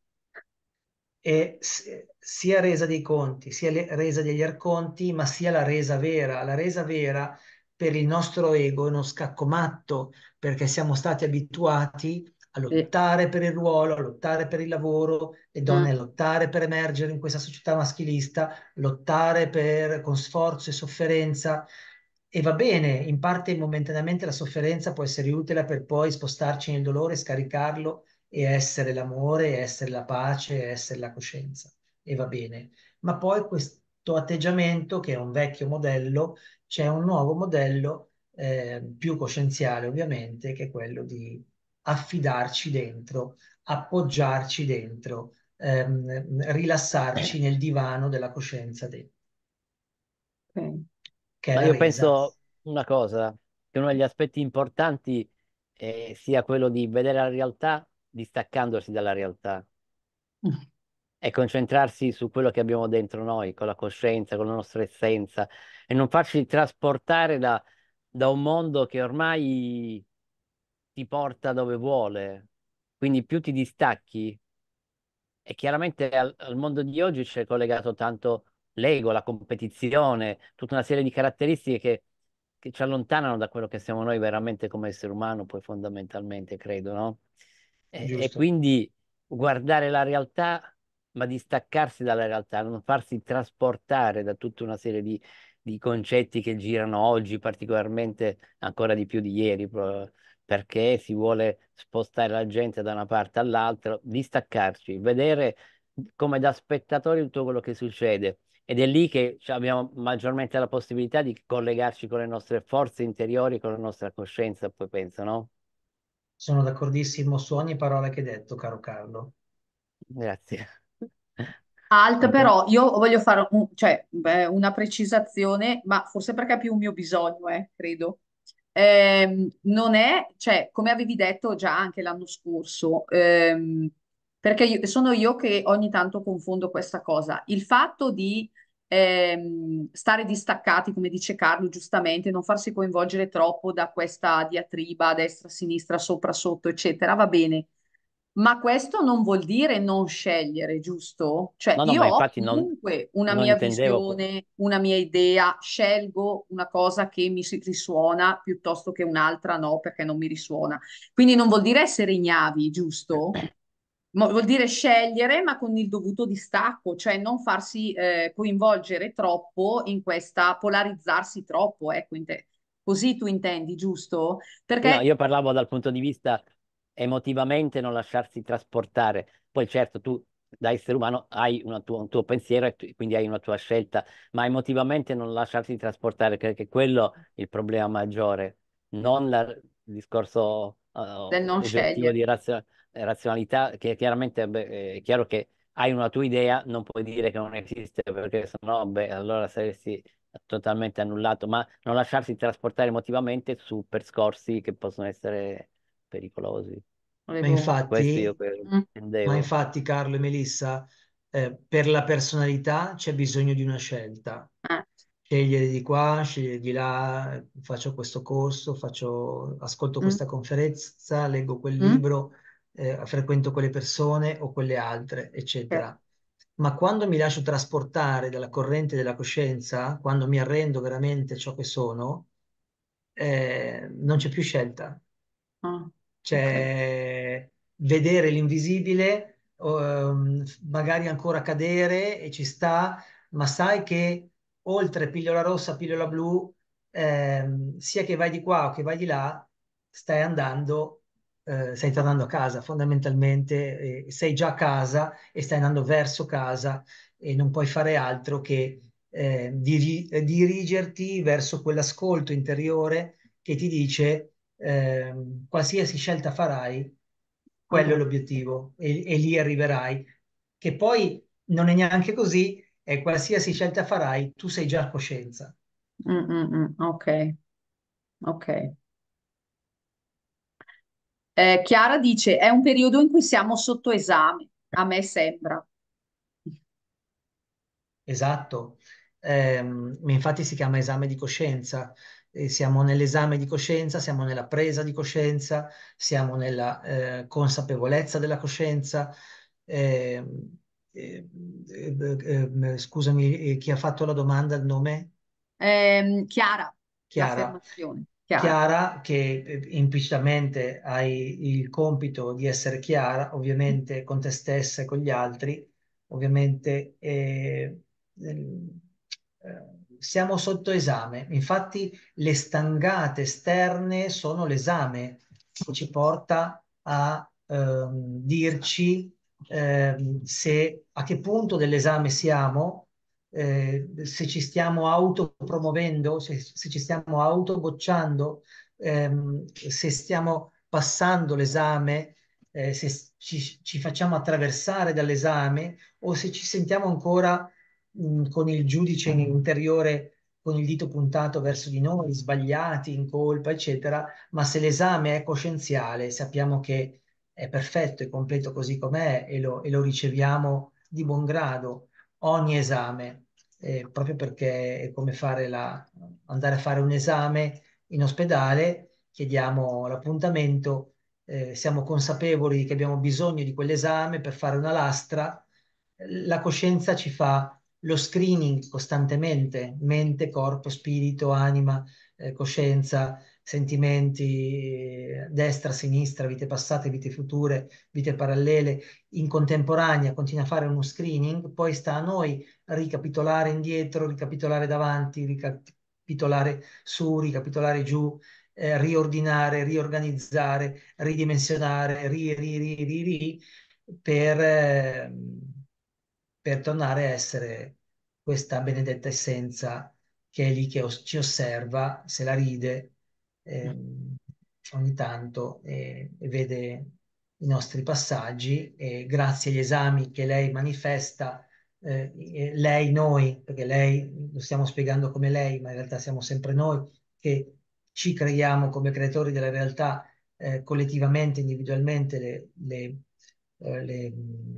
e sia resa dei conti, sia resa degli arconti, ma sia la resa vera. La resa vera per il nostro ego è uno scacco matto, perché siamo stati abituati a a lottare per il ruolo, a lottare per il lavoro, le mm. donne a lottare per emergere in questa società maschilista, lottare per, con sforzo e sofferenza. E va bene, in parte momentaneamente la sofferenza può essere utile per poi spostarci nel dolore, scaricarlo e essere l'amore, essere la pace, essere la coscienza. E va bene. Ma poi questo atteggiamento, che è un vecchio modello, c'è un nuovo modello eh, più coscienziale ovviamente, che è quello di affidarci dentro, appoggiarci dentro, ehm, rilassarci eh. nel divano della coscienza dentro. Okay. Ma io resa. penso una cosa, che uno degli aspetti importanti eh, sia quello di vedere la realtà distaccandosi dalla realtà mm. e concentrarsi su quello che abbiamo dentro noi, con la coscienza, con la nostra essenza e non farci trasportare da, da un mondo che ormai ti porta dove vuole, quindi più ti distacchi. E chiaramente al, al mondo di oggi c'è collegato tanto l'ego, la competizione, tutta una serie di caratteristiche che, che, ci allontanano da quello che siamo noi veramente come essere umano, poi fondamentalmente credo, no? E, e quindi guardare la realtà ma distaccarsi dalla realtà, non farsi trasportare da tutta una serie di, di concetti che girano oggi, particolarmente ancora di più di ieri, perché si vuole spostare la gente da una parte all'altra, distaccarci, vedere come da spettatori tutto quello che succede. Ed è lì che abbiamo maggiormente la possibilità di collegarci con le nostre forze interiori, con la nostra coscienza, poi penso, no? Sono d'accordissimo su ogni parola che hai detto, caro Carlo. Grazie. Alt, però io voglio fare un, cioè, beh, una precisazione, ma forse perché è più un mio bisogno, eh, credo ehm, non è, cioè, come avevi detto già anche l'anno scorso, ehm, perché io, sono io che ogni tanto confondo questa cosa, il fatto di ehm, stare distaccati, come dice Carlo giustamente, non farsi coinvolgere troppo da questa diatriba destra, sinistra, sopra, sotto, eccetera, va bene ma questo non vuol dire non scegliere, giusto? Cioè, no, no, io ma ho infatti non, comunque una non mia intendevo. visione, una mia idea, scelgo una cosa che mi risuona piuttosto che un'altra no, perché non mi risuona. Quindi non vuol dire essere ignavi, giusto? Ma vuol dire scegliere, ma con il dovuto distacco, cioè non farsi eh, coinvolgere troppo in questa, polarizzarsi troppo, ecco, in te. Così tu intendi, giusto? Perché... No, io parlavo dal punto di vista emotivamente non lasciarsi trasportare. Poi certo tu da essere umano hai tua, un tuo pensiero e tu, quindi hai una tua scelta, ma emotivamente non lasciarsi trasportare, credo che quello è il problema maggiore, non la, il discorso uh, del non scegliere di razionalità, che chiaramente beh, è chiaro che hai una tua idea, non puoi dire che non esiste, perché sennò beh, allora saresti totalmente annullato, ma non lasciarsi trasportare emotivamente su percorsi che possono essere pericolosi. Ma boh. infatti, per... Mm. ma infatti, Carlo e Melissa, eh, per la personalità c'è bisogno di una scelta. Eh. Scegliere di qua, scegliere di là, faccio questo corso, faccio, ascolto mm. questa conferenza, leggo quel mm. libro, eh, frequento quelle persone o quelle altre, eccetera. Ma quando mi lascio trasportare dalla corrente della coscienza, quando mi arrendo veramente ciò che sono, eh, non c'è più scelta. Ah cioè, vedere l'invisibile, um, magari ancora cadere e ci sta, ma sai che oltre pillola rossa, pillola blu, ehm, sia che vai di qua o che vai di là, stai andando, eh, stai tornando a casa fondamentalmente, eh, sei già a casa e stai andando verso casa e non puoi fare altro che eh, diri- dirigerti verso quell'ascolto interiore che ti dice Ehm, qualsiasi scelta farai, quello è mm-hmm. l'obiettivo e, e, lì arriverai. Che poi non è neanche così, e qualsiasi scelta farai, tu sei già a coscienza. mm, mm, ok, ok. Eh, Chiara dice: è un periodo in cui siamo sotto esame, a me sembra. Esatto, eh, infatti si chiama esame di coscienza, siamo nell'esame di coscienza, siamo nella presa di coscienza, siamo nella eh, consapevolezza della coscienza. Ehm, ehm, ehm, eh, eh, scusami, chi ha fatto la domanda, il nome? Chiara. Chiara. Chiara. Chiara, che eh, implicitamente hai il compito di essere chiara, ovviamente mm. con te stessa e con gli altri, ovviamente eh, eh, siamo sotto esame, infatti le stangate esterne sono l'esame che ci porta a ehm, dirci ehm, se, a che punto dell'esame siamo, eh, se ci stiamo autopromuovendo, se, se ci stiamo autobocciando, ehm, se stiamo passando l'esame, eh, se ci, ci facciamo attraversare dall'esame o se ci sentiamo ancora con il giudice in mm. interiore con il dito puntato verso di noi, sbagliati, in colpa, eccetera, ma se l'esame è coscienziale, sappiamo che è perfetto e completo così com'è e lo, e lo, riceviamo di buon grado ogni esame, eh, proprio perché è come la, andare a fare un esame in ospedale, chiediamo l'appuntamento, eh, siamo consapevoli che abbiamo bisogno di quell'esame per fare una lastra, la coscienza ci fa lo screening costantemente, mente, corpo, spirito, anima, eh, coscienza, sentimenti, eh, destra, sinistra, vite passate, vite future, vite parallele, in contemporanea continua a fare uno screening, poi sta a noi ricapitolare indietro, ricapitolare davanti, ricapitolare su, ricapitolare giù, eh, riordinare, riorganizzare, ridimensionare, ri, ri, ri, ri, ri per, eh, per tornare a essere questa benedetta essenza che è lì che os- ci osserva, se la ride eh, ogni tanto e eh, vede i nostri passaggi e grazie agli esami che lei manifesta, eh, lei, noi, perché lei lo stiamo spiegando come lei, ma in realtà siamo sempre noi che ci creiamo come creatori della realtà eh, collettivamente, individualmente le, le, eh, le,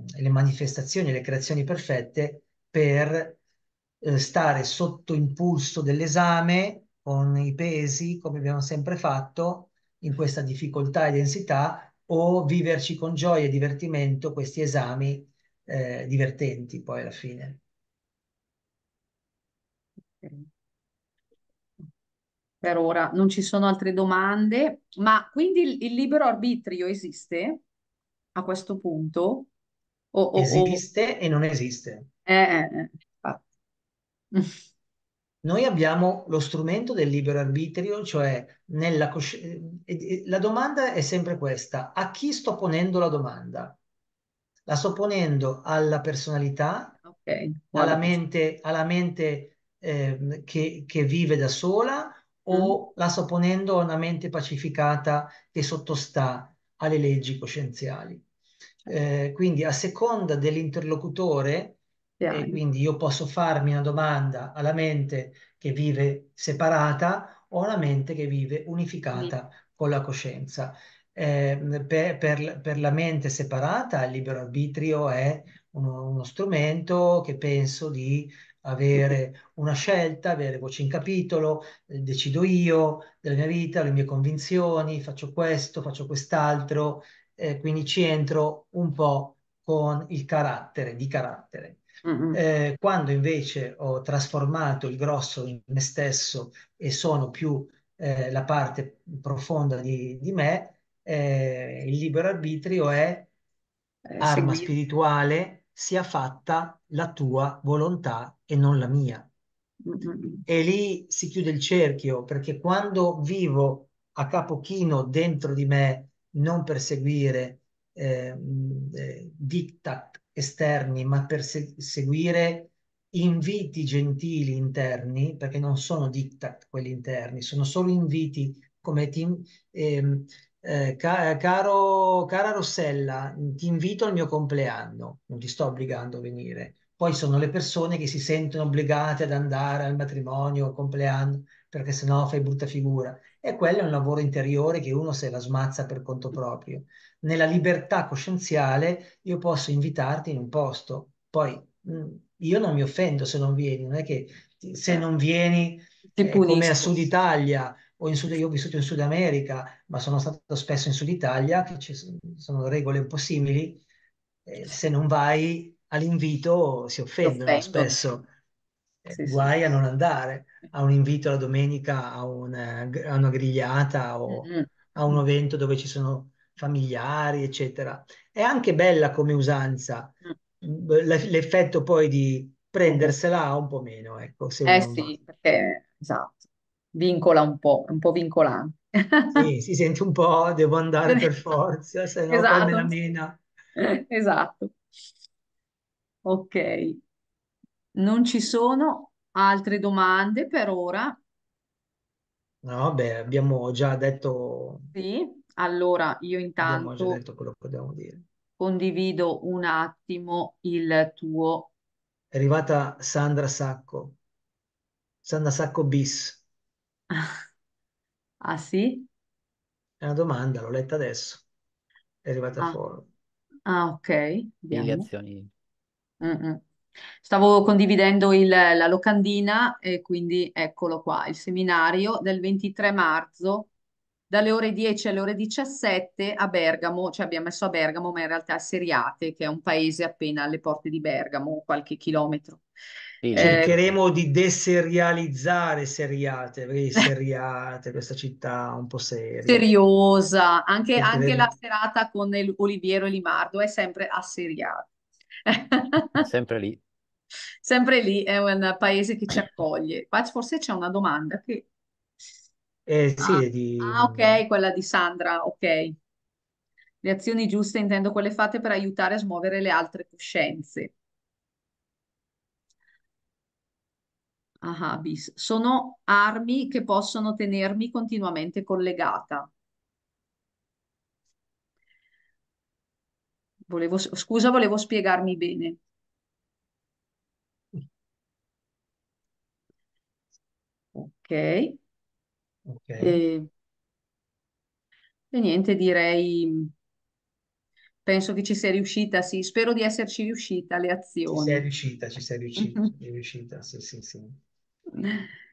le manifestazioni, le creazioni perfette per eh, stare sotto impulso dell'esame con i pesi, come abbiamo sempre fatto, in questa difficoltà e densità, o viverci con gioia e divertimento questi esami eh, divertenti poi alla fine. per ora non ci sono altre domande, ma quindi il, il libero arbitrio esiste a questo punto? O, o, esiste o... e non esiste. Eh, eh, eh. Noi abbiamo lo strumento del libero arbitrio, cioè nella cosci- eh, eh, eh, la domanda è sempre questa, a chi sto ponendo la domanda? La sto ponendo alla personalità, Ok, alla guarda, mente, alla mente ehm, che, che vive da sola mm, o la sto ponendo a una mente pacificata che sottostà alle leggi coscienziali? Certo. Eh, quindi a seconda dell'interlocutore e quindi io posso farmi una domanda alla mente che vive separata o alla mente che vive unificata con la coscienza. Eh, per, per, per, la mente separata il libero arbitrio è uno, uno strumento che penso di avere una scelta, avere voce in capitolo, eh, decido io della mia vita, le mie convinzioni, faccio questo, faccio quest'altro, eh, quindi ci entro un po' con il carattere, di carattere. Mm-hmm. Eh, quando invece ho trasformato il grosso in me stesso e sono più eh, la parte profonda di, di me, eh, il libero arbitrio è eh, arma seguire. spirituale, sia fatta la tua volontà e non la mia. Mm-hmm. E lì si chiude il cerchio perché quando vivo a capo chino dentro di me, non perseguire ehm, eh, diktat esterni, ma per se- seguire inviti gentili interni, perché non sono diktat quelli interni, sono solo inviti come ti, ehm, eh, ca- eh, caro, cara Rossella, ti invito al mio compleanno, non ti sto obbligando a venire. Poi sono le persone che si sentono obbligate ad andare al matrimonio, o compleanno, perché sennò fai brutta figura e quello è un lavoro interiore che uno se la smazza per conto proprio. Nella libertà coscienziale io posso invitarti in un posto, poi mm, io non mi offendo se non vieni, non è che se certo. non vieni eh, come a Sud Italia o in Sud, io ho vissuto in Sud America, ma sono stato spesso in Sud Italia, che ci sono regole un po' simili, eh, se non vai all'invito si offendono spesso, eh, sì, guai sì. a non andare a un invito la domenica a, un, eh, a una grigliata o mm-hmm. a un evento dove ci sono familiari, eccetera. È anche bella come usanza, mm. l'effetto poi di prendersela mm-hmm. un po' meno, ecco. Se eh sì, va. perché esatto, vincola un po', un po' vincolante. Sì, si sente un po', devo andare per [laughs] forza, se no esatto. me la esatto. mena. Esatto. Ok. Non ci sono Altre domande per ora? No, beh, abbiamo già detto, Sì, allora io abbiamo già intanto detto quello che potevamo dire. condivido un attimo il tuo. È arrivata Sandra Sacco, Sandra Sacco bis. [laughs] Ah sì? È una domanda, l'ho letta adesso. È arrivata Ah, fuori. ah, ok, vediamo. Umiliazioni. Mm, mm. Stavo condividendo il, la locandina e quindi eccolo qua, il seminario del 23 marzo dalle ore 10 alle ore 17 a Bergamo, cioè abbiamo messo a Bergamo, ma in realtà a Seriate, che è un paese appena alle porte di Bergamo, qualche chilometro. Sì, eh, cercheremo di deserializzare Seriate, [laughs] Seriate, questa città un po' seria. Seriosa, anche, anche la serata con Oliviero e Limardo è sempre a Seriate. sempre lì sempre lì è un paese che ci accoglie. Qua forse c'è una domanda che... Eh, sì, ah, di... ah, ok, quella di Sandra, ok. Le azioni giuste intendo quelle fatte per aiutare a smuovere le altre coscienze. Ah, bis. Sono armi che possono tenermi continuamente collegata. Volevo, scusa, volevo spiegarmi bene. ok? E, e niente, direi, penso che ci sia riuscita, sì, spero di esserci riuscita le Ci sei azioni. riuscita, ci sei riuscita, mhm. ci sei riuscita, sì, sì, sì.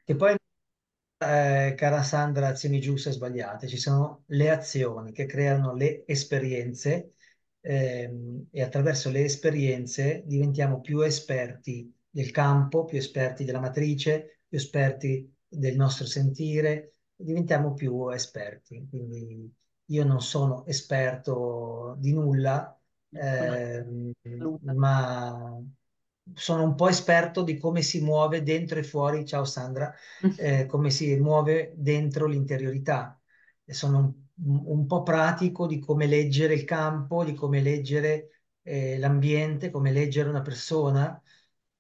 Che poi, eh, cara Sandra, azioni giuste e sbagliate, ci sono le azioni che creano le esperienze ehm, e attraverso le esperienze diventiamo più esperti del campo, più esperti della matrice, più esperti del nostro sentire, diventiamo più esperti. Quindi io non sono esperto di nulla, eh, ma sono un po' esperto di come si muove dentro e fuori, ciao Sandra, [laughs] eh, come si muove dentro l'interiorità. Sono un, un, po' pratico di come leggere il campo, di come leggere eh, l'ambiente, come leggere una persona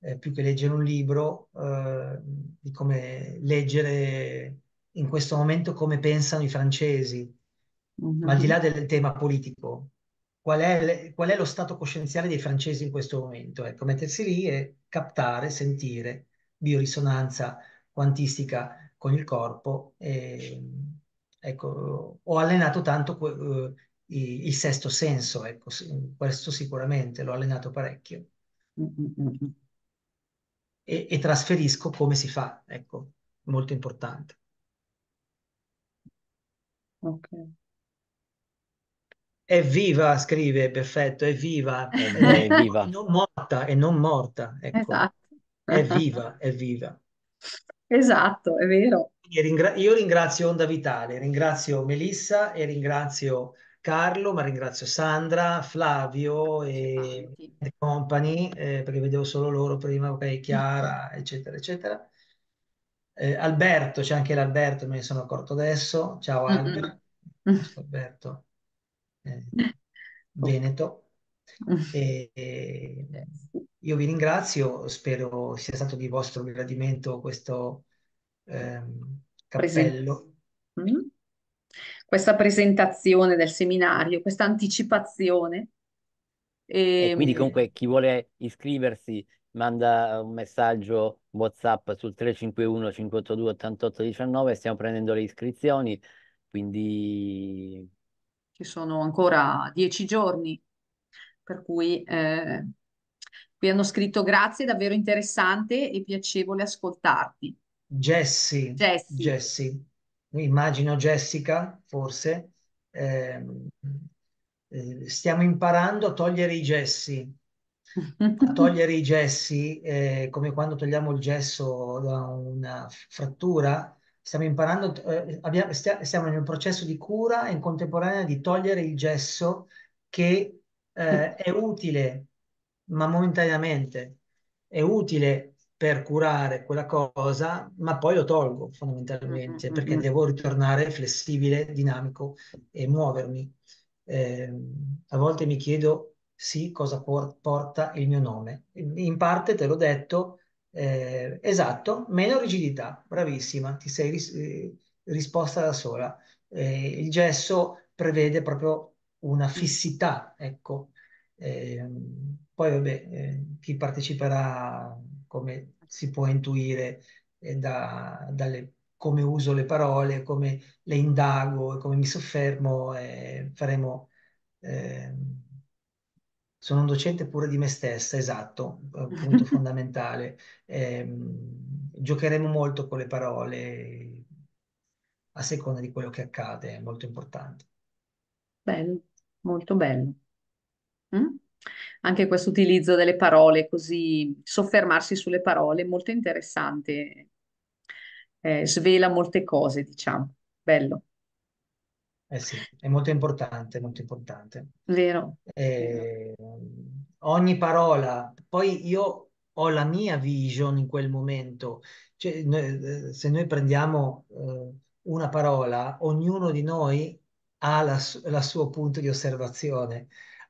eh, più che leggere un libro, eh, di come leggere in questo momento come pensano i francesi, mm-hmm. ma al di là mhm. del tema politico, qual è, qual è, lo stato coscienziale dei francesi in questo momento? Ecco, mettersi lì e captare, sentire biorisonanza quantistica con il corpo. E, ecco, ho allenato tanto eh, il, sesto senso, ecco, questo sicuramente l'ho allenato parecchio. Mm-hmm e, e trasferisco come si fa, ecco, molto importante. Ok. viva, scrive, perfetto, è viva. evviva. non morta, e non morta, ecco. Esatto. è viva. Esatto, è vero. Io ringrazio Onda Vitale, ringrazio Melissa e ringrazio Carlo, ma ringrazio Sandra, Flavio e The Company, eh, perché vedevo solo loro prima, ok, Chiara, [laughs] eccetera, eccetera. Eh, Alberto, c'è anche l'Alberto, me ne sono accorto adesso. Ciao Alberto. Mm-hmm. Alberto. Eh, Veneto. E, e eh, io vi ringrazio, spero sia stato di vostro gradimento questo ehm, cappello. Mm-hmm questa presentazione del seminario, questa anticipazione. E, e ehm, quindi comunque chi vuole iscriversi manda un messaggio WhatsApp sul 351 582 88 19, stiamo prendendo le iscrizioni, quindi... Ci sono ancora dieci giorni, per cui eh, qui hanno scritto grazie, davvero interessante e piacevole ascoltarti. Jesse, Jesse. Jesse immagino Jessica, forse, ehm, eh, stiamo imparando a togliere i gessi, a [laughs] togliere i gessi, eh, come quando togliamo il gesso da una frattura, stiamo imparando, eh, abbiamo, stia, stiamo in un processo di cura e in contemporanea di togliere il gesso che eh, è utile, ma momentaneamente, è utile per curare quella cosa, ma poi lo tolgo fondamentalmente mm-hmm. perché devo ritornare flessibile, dinamico e muovermi. Eh, a volte mi chiedo, sì, cosa por- porta il mio nome? In parte te l'ho detto, eh, esatto, meno rigidità, bravissima, ti sei ris- eh, risposta da sola. Eh, il gesso prevede proprio una fissità, ecco. Ehm, poi vabbè, eh, chi parteciperà come si può intuire eh, da, dalle, come uso le parole, come le indago, come mi soffermo, eh, faremo... Eh, sono un docente pure di me stessa, esatto, eh, punto [laughs] fondamentale. Eh, giocheremo molto con le parole a seconda di quello che accade, è molto importante. Bello, molto bello. Mm? anche questo utilizzo delle parole, così soffermarsi sulle parole, molto interessante, eh, svela molte cose, diciamo, bello. Eh sì, è molto importante, molto importante. Vero. Eh, ogni parola, poi io ho la mia vision in quel momento, cioè, eh, se noi prendiamo eh, una parola, ognuno di noi ha il suo punto di osservazione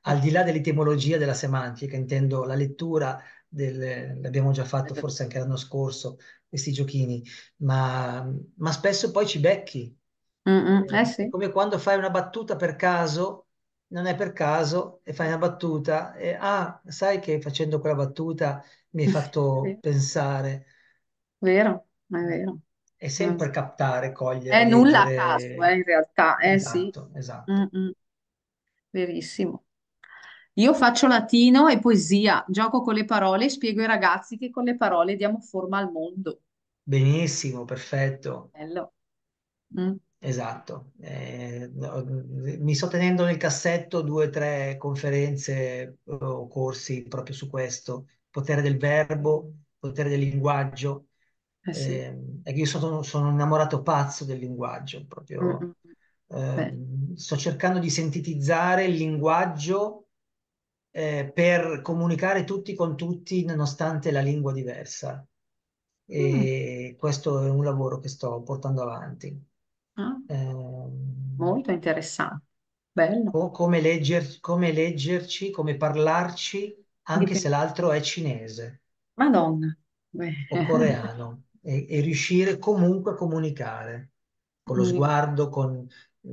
al di là dell'etimologia della semantica, intendo la lettura del, l'abbiamo già fatto esatto. forse anche l'anno scorso, questi giochini, ma, ma spesso poi ci becchi. Cioè, eh, sì. Come quando fai una battuta per caso, non è per caso, e fai una battuta e ah, sai che facendo quella battuta mi hai [laughs] fatto sì. pensare. Vero, è eh, vero. È sempre captare, cogliere. È nulla a caso, eh, in realtà. Eh, esatto, sì. esatto. Mm-mm. Verissimo. Io faccio latino e poesia, gioco con le parole e spiego ai ragazzi che con le parole diamo forma al mondo. Benissimo, perfetto. Bello. Mm. Esatto. Eh, mi sto tenendo nel cassetto due o tre conferenze eh, o corsi proprio su questo, potere del verbo, potere del linguaggio. Eh sì. eh, io sono, sono, innamorato pazzo del linguaggio, proprio. mm, mm. Ehm, sto cercando di sintetizzare il linguaggio eh, per comunicare tutti con tutti nonostante la lingua diversa. E mm. questo è un lavoro che sto portando avanti. eh, molto interessante, bello. Come, legger, come leggerci, come parlarci, anche Dipende. se l'altro è cinese. Madonna. Beh. O coreano. e, e riuscire comunque a comunicare con lo sguardo, con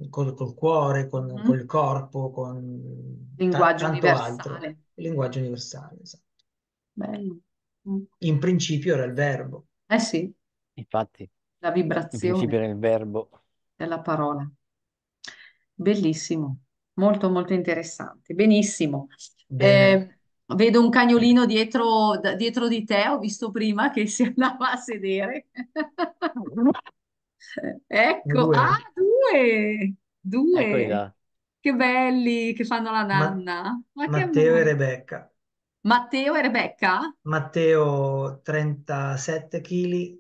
col, col cuore, con, mm. col corpo, con linguaggio tanto universale. altro. linguaggio universale, esatto. Bello. Mm. In principio era il verbo. Eh sì. Infatti. La vibrazione. In principio era il verbo. Della parola. Bellissimo. Molto, molto interessante. Benissimo. Eh, vedo un cagnolino dietro, dietro di te, ho visto prima che si [laughs] andava a sedere. [laughs] Ecco, Due. ah, due, Eccoli due. là. Che belli che fanno la Ma- nanna. Ma che Matteo e amore. Rebecca. Matteo e Rebecca? Matteo 37 kg e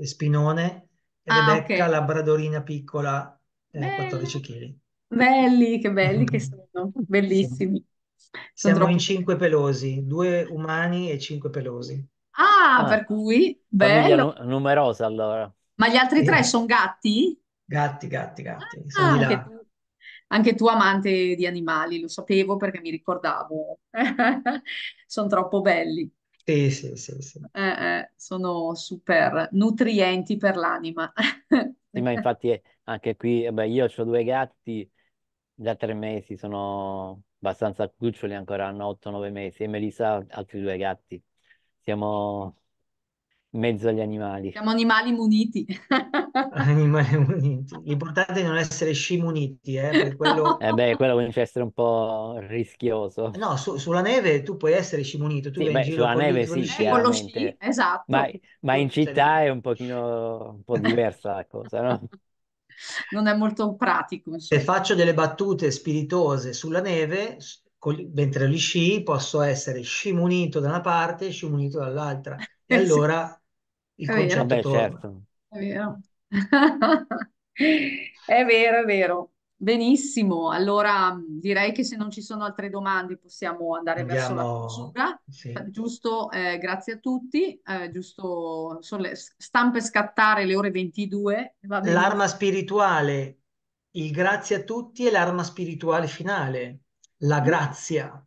eh. Spinone, e ah, Rebecca ok. Labradorina piccola eh, Bello. 14 kg. Belli, che belli che [laughs] sono. Bellissimi. Sono Siamo in troppo belli. pelosi, due umani e cinque pelosi. Ah, Ah, per cui, famiglia bello. numerosa allora. Ma gli altri tre sono gatti? Gatti, gatti, gatti. Ah, anche, tu, anche tu amante di animali, lo sapevo perché mi ricordavo. [laughs] Sono troppo belli. Sì, sì, sì, sì. Eh, eh, sono super nutrienti per l'anima. Sì, ma infatti eh, anche qui, eh, beh, io ho due gatti da tre mesi, sono abbastanza cuccioli, ancora hanno 8-9 mesi, e Melissa ha altri due gatti. Siamo mezzo agli animali. Siamo animali muniti. [laughs] [laughs] animali muniti. L'importante è non essere scimuniti, eh, quello... [laughs] Eh beh, quello comincia a essere un po' rischioso. No, su, sulla neve tu puoi essere scimunito, tu sì, beh, sulla neve sì, sci, eh, con lo sci, esatto. Ma, ma in città è un pochino un po' diversa la cosa, no? Non è molto pratico. Insomma. Se faccio delle battute spiritose sulla neve, con, mentre gli sci, posso essere scimunito da una parte e scimunito dall'altra. E allora il È vero. Beh, certo. È vero. [laughs] È vero, è vero. Benissimo. Allora direi che se non ci sono altre domande possiamo andare verso la chiusura. sì, eh, Giusto, eh, grazie a tutti. eh, giusto, sono le- stampe scattare le ore 22, va benissimo. l'arma spirituale, il grazie a tutti è l'arma spirituale finale, la mm. grazia.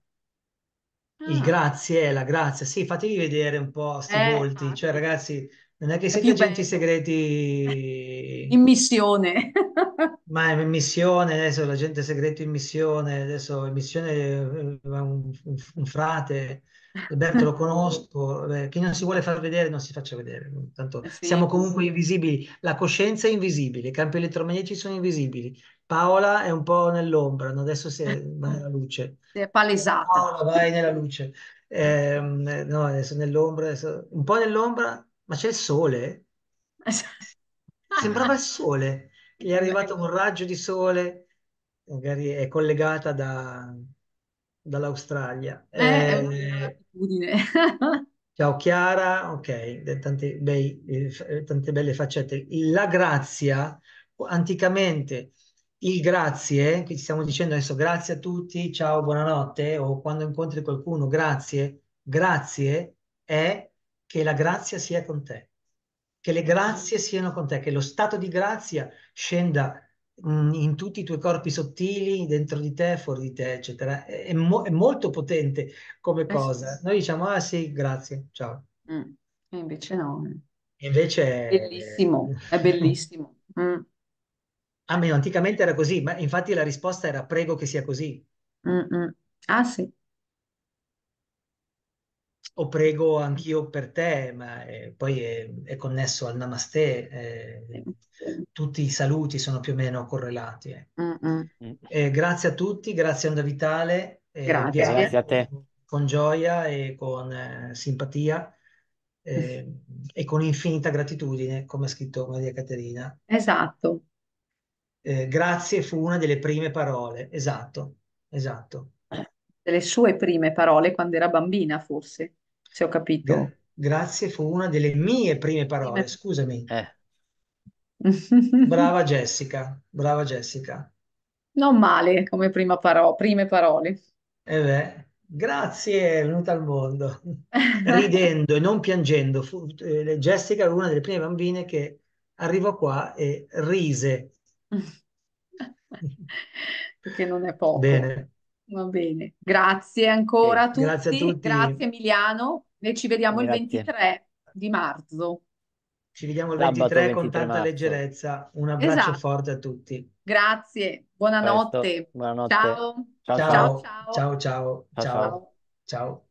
Il ah. grazie è la grazia. Sì, fatevi vedere un po' sti eh, volti, cioè ragazzi, non è che siete agenti segreti in missione. [laughs] Ma in missione, adesso l'agente segreto in missione, adesso in missione eh, un, un frate, Alberto lo [laughs] conosco, eh, chi non si vuole far vedere non si faccia vedere, tanto sì. siamo comunque invisibili, la coscienza è invisibile, i campi elettromagnetici sono invisibili, Paola è un po' nell'ombra, no? adesso si è, eh. nella luce. Si è palesata. Paola vai nella luce, eh, no adesso nell'ombra, adesso, un po' nell'ombra, ma c'è il sole? [laughs] Sembrava il sole, gli è arrivato un raggio di sole, magari è collegata da, dall'Australia. Eh, eh, [laughs] ciao Chiara, ok, tante, bei, eh, tante belle faccette. La grazia, anticamente il grazie, che stiamo dicendo adesso grazie a tutti, ciao, buonanotte, o quando incontri qualcuno, grazie, grazie è che la grazia sia con te, che le grazie siano con te, che lo stato di grazia scenda mm, in tutti i tuoi corpi sottili, dentro di te, fuori di te, eccetera. È, mo- è molto potente come eh cosa. Noi diciamo, ah sì, grazie, ciao. Mm. E invece no. E invece è bellissimo, è bellissimo. [laughs] Mm. Ah, meno anticamente era così, ma infatti la risposta era prego che sia così. Mm-mm. Ah sì o prego anch'io per te, ma eh, poi è, è, connesso al namaste, eh, tutti i saluti sono più o meno correlati. Eh. Mm, mm. Eh, grazie a tutti, grazie a Onda Vitale. Eh, grazie. grazie a te. Con gioia e con eh, simpatia eh, e con infinita gratitudine, come ha scritto Maria Caterina. Esatto. grazie fu una delle prime parole, esatto, esatto delle sue prime parole quando era bambina, forse, se ho capito. Gra- boh, grazie, fu una delle mie prime parole, prime... scusami. Eh. [laughs] Brava Jessica, brava Jessica. Non male come prima paro- prime parole. Eh beh, grazie, è venuta al mondo. [laughs] Ridendo e non piangendo. Fu, eh, Jessica è una delle prime bambine che arrivò qua e rise. Perché [laughs] non è poco. Bene. Va bene, grazie ancora a grazie a tutti, grazie Emiliano e ci vediamo il Grazie. 23 di marzo. Ci vediamo il Sabato 23 con 23 tanta marzo. leggerezza. Un abbraccio Esatto, forte a tutti. grazie, Presto. buonanotte, ciao, Ciao, ciao. ciao, ciao, Ciao ciao. ciao. Ciao.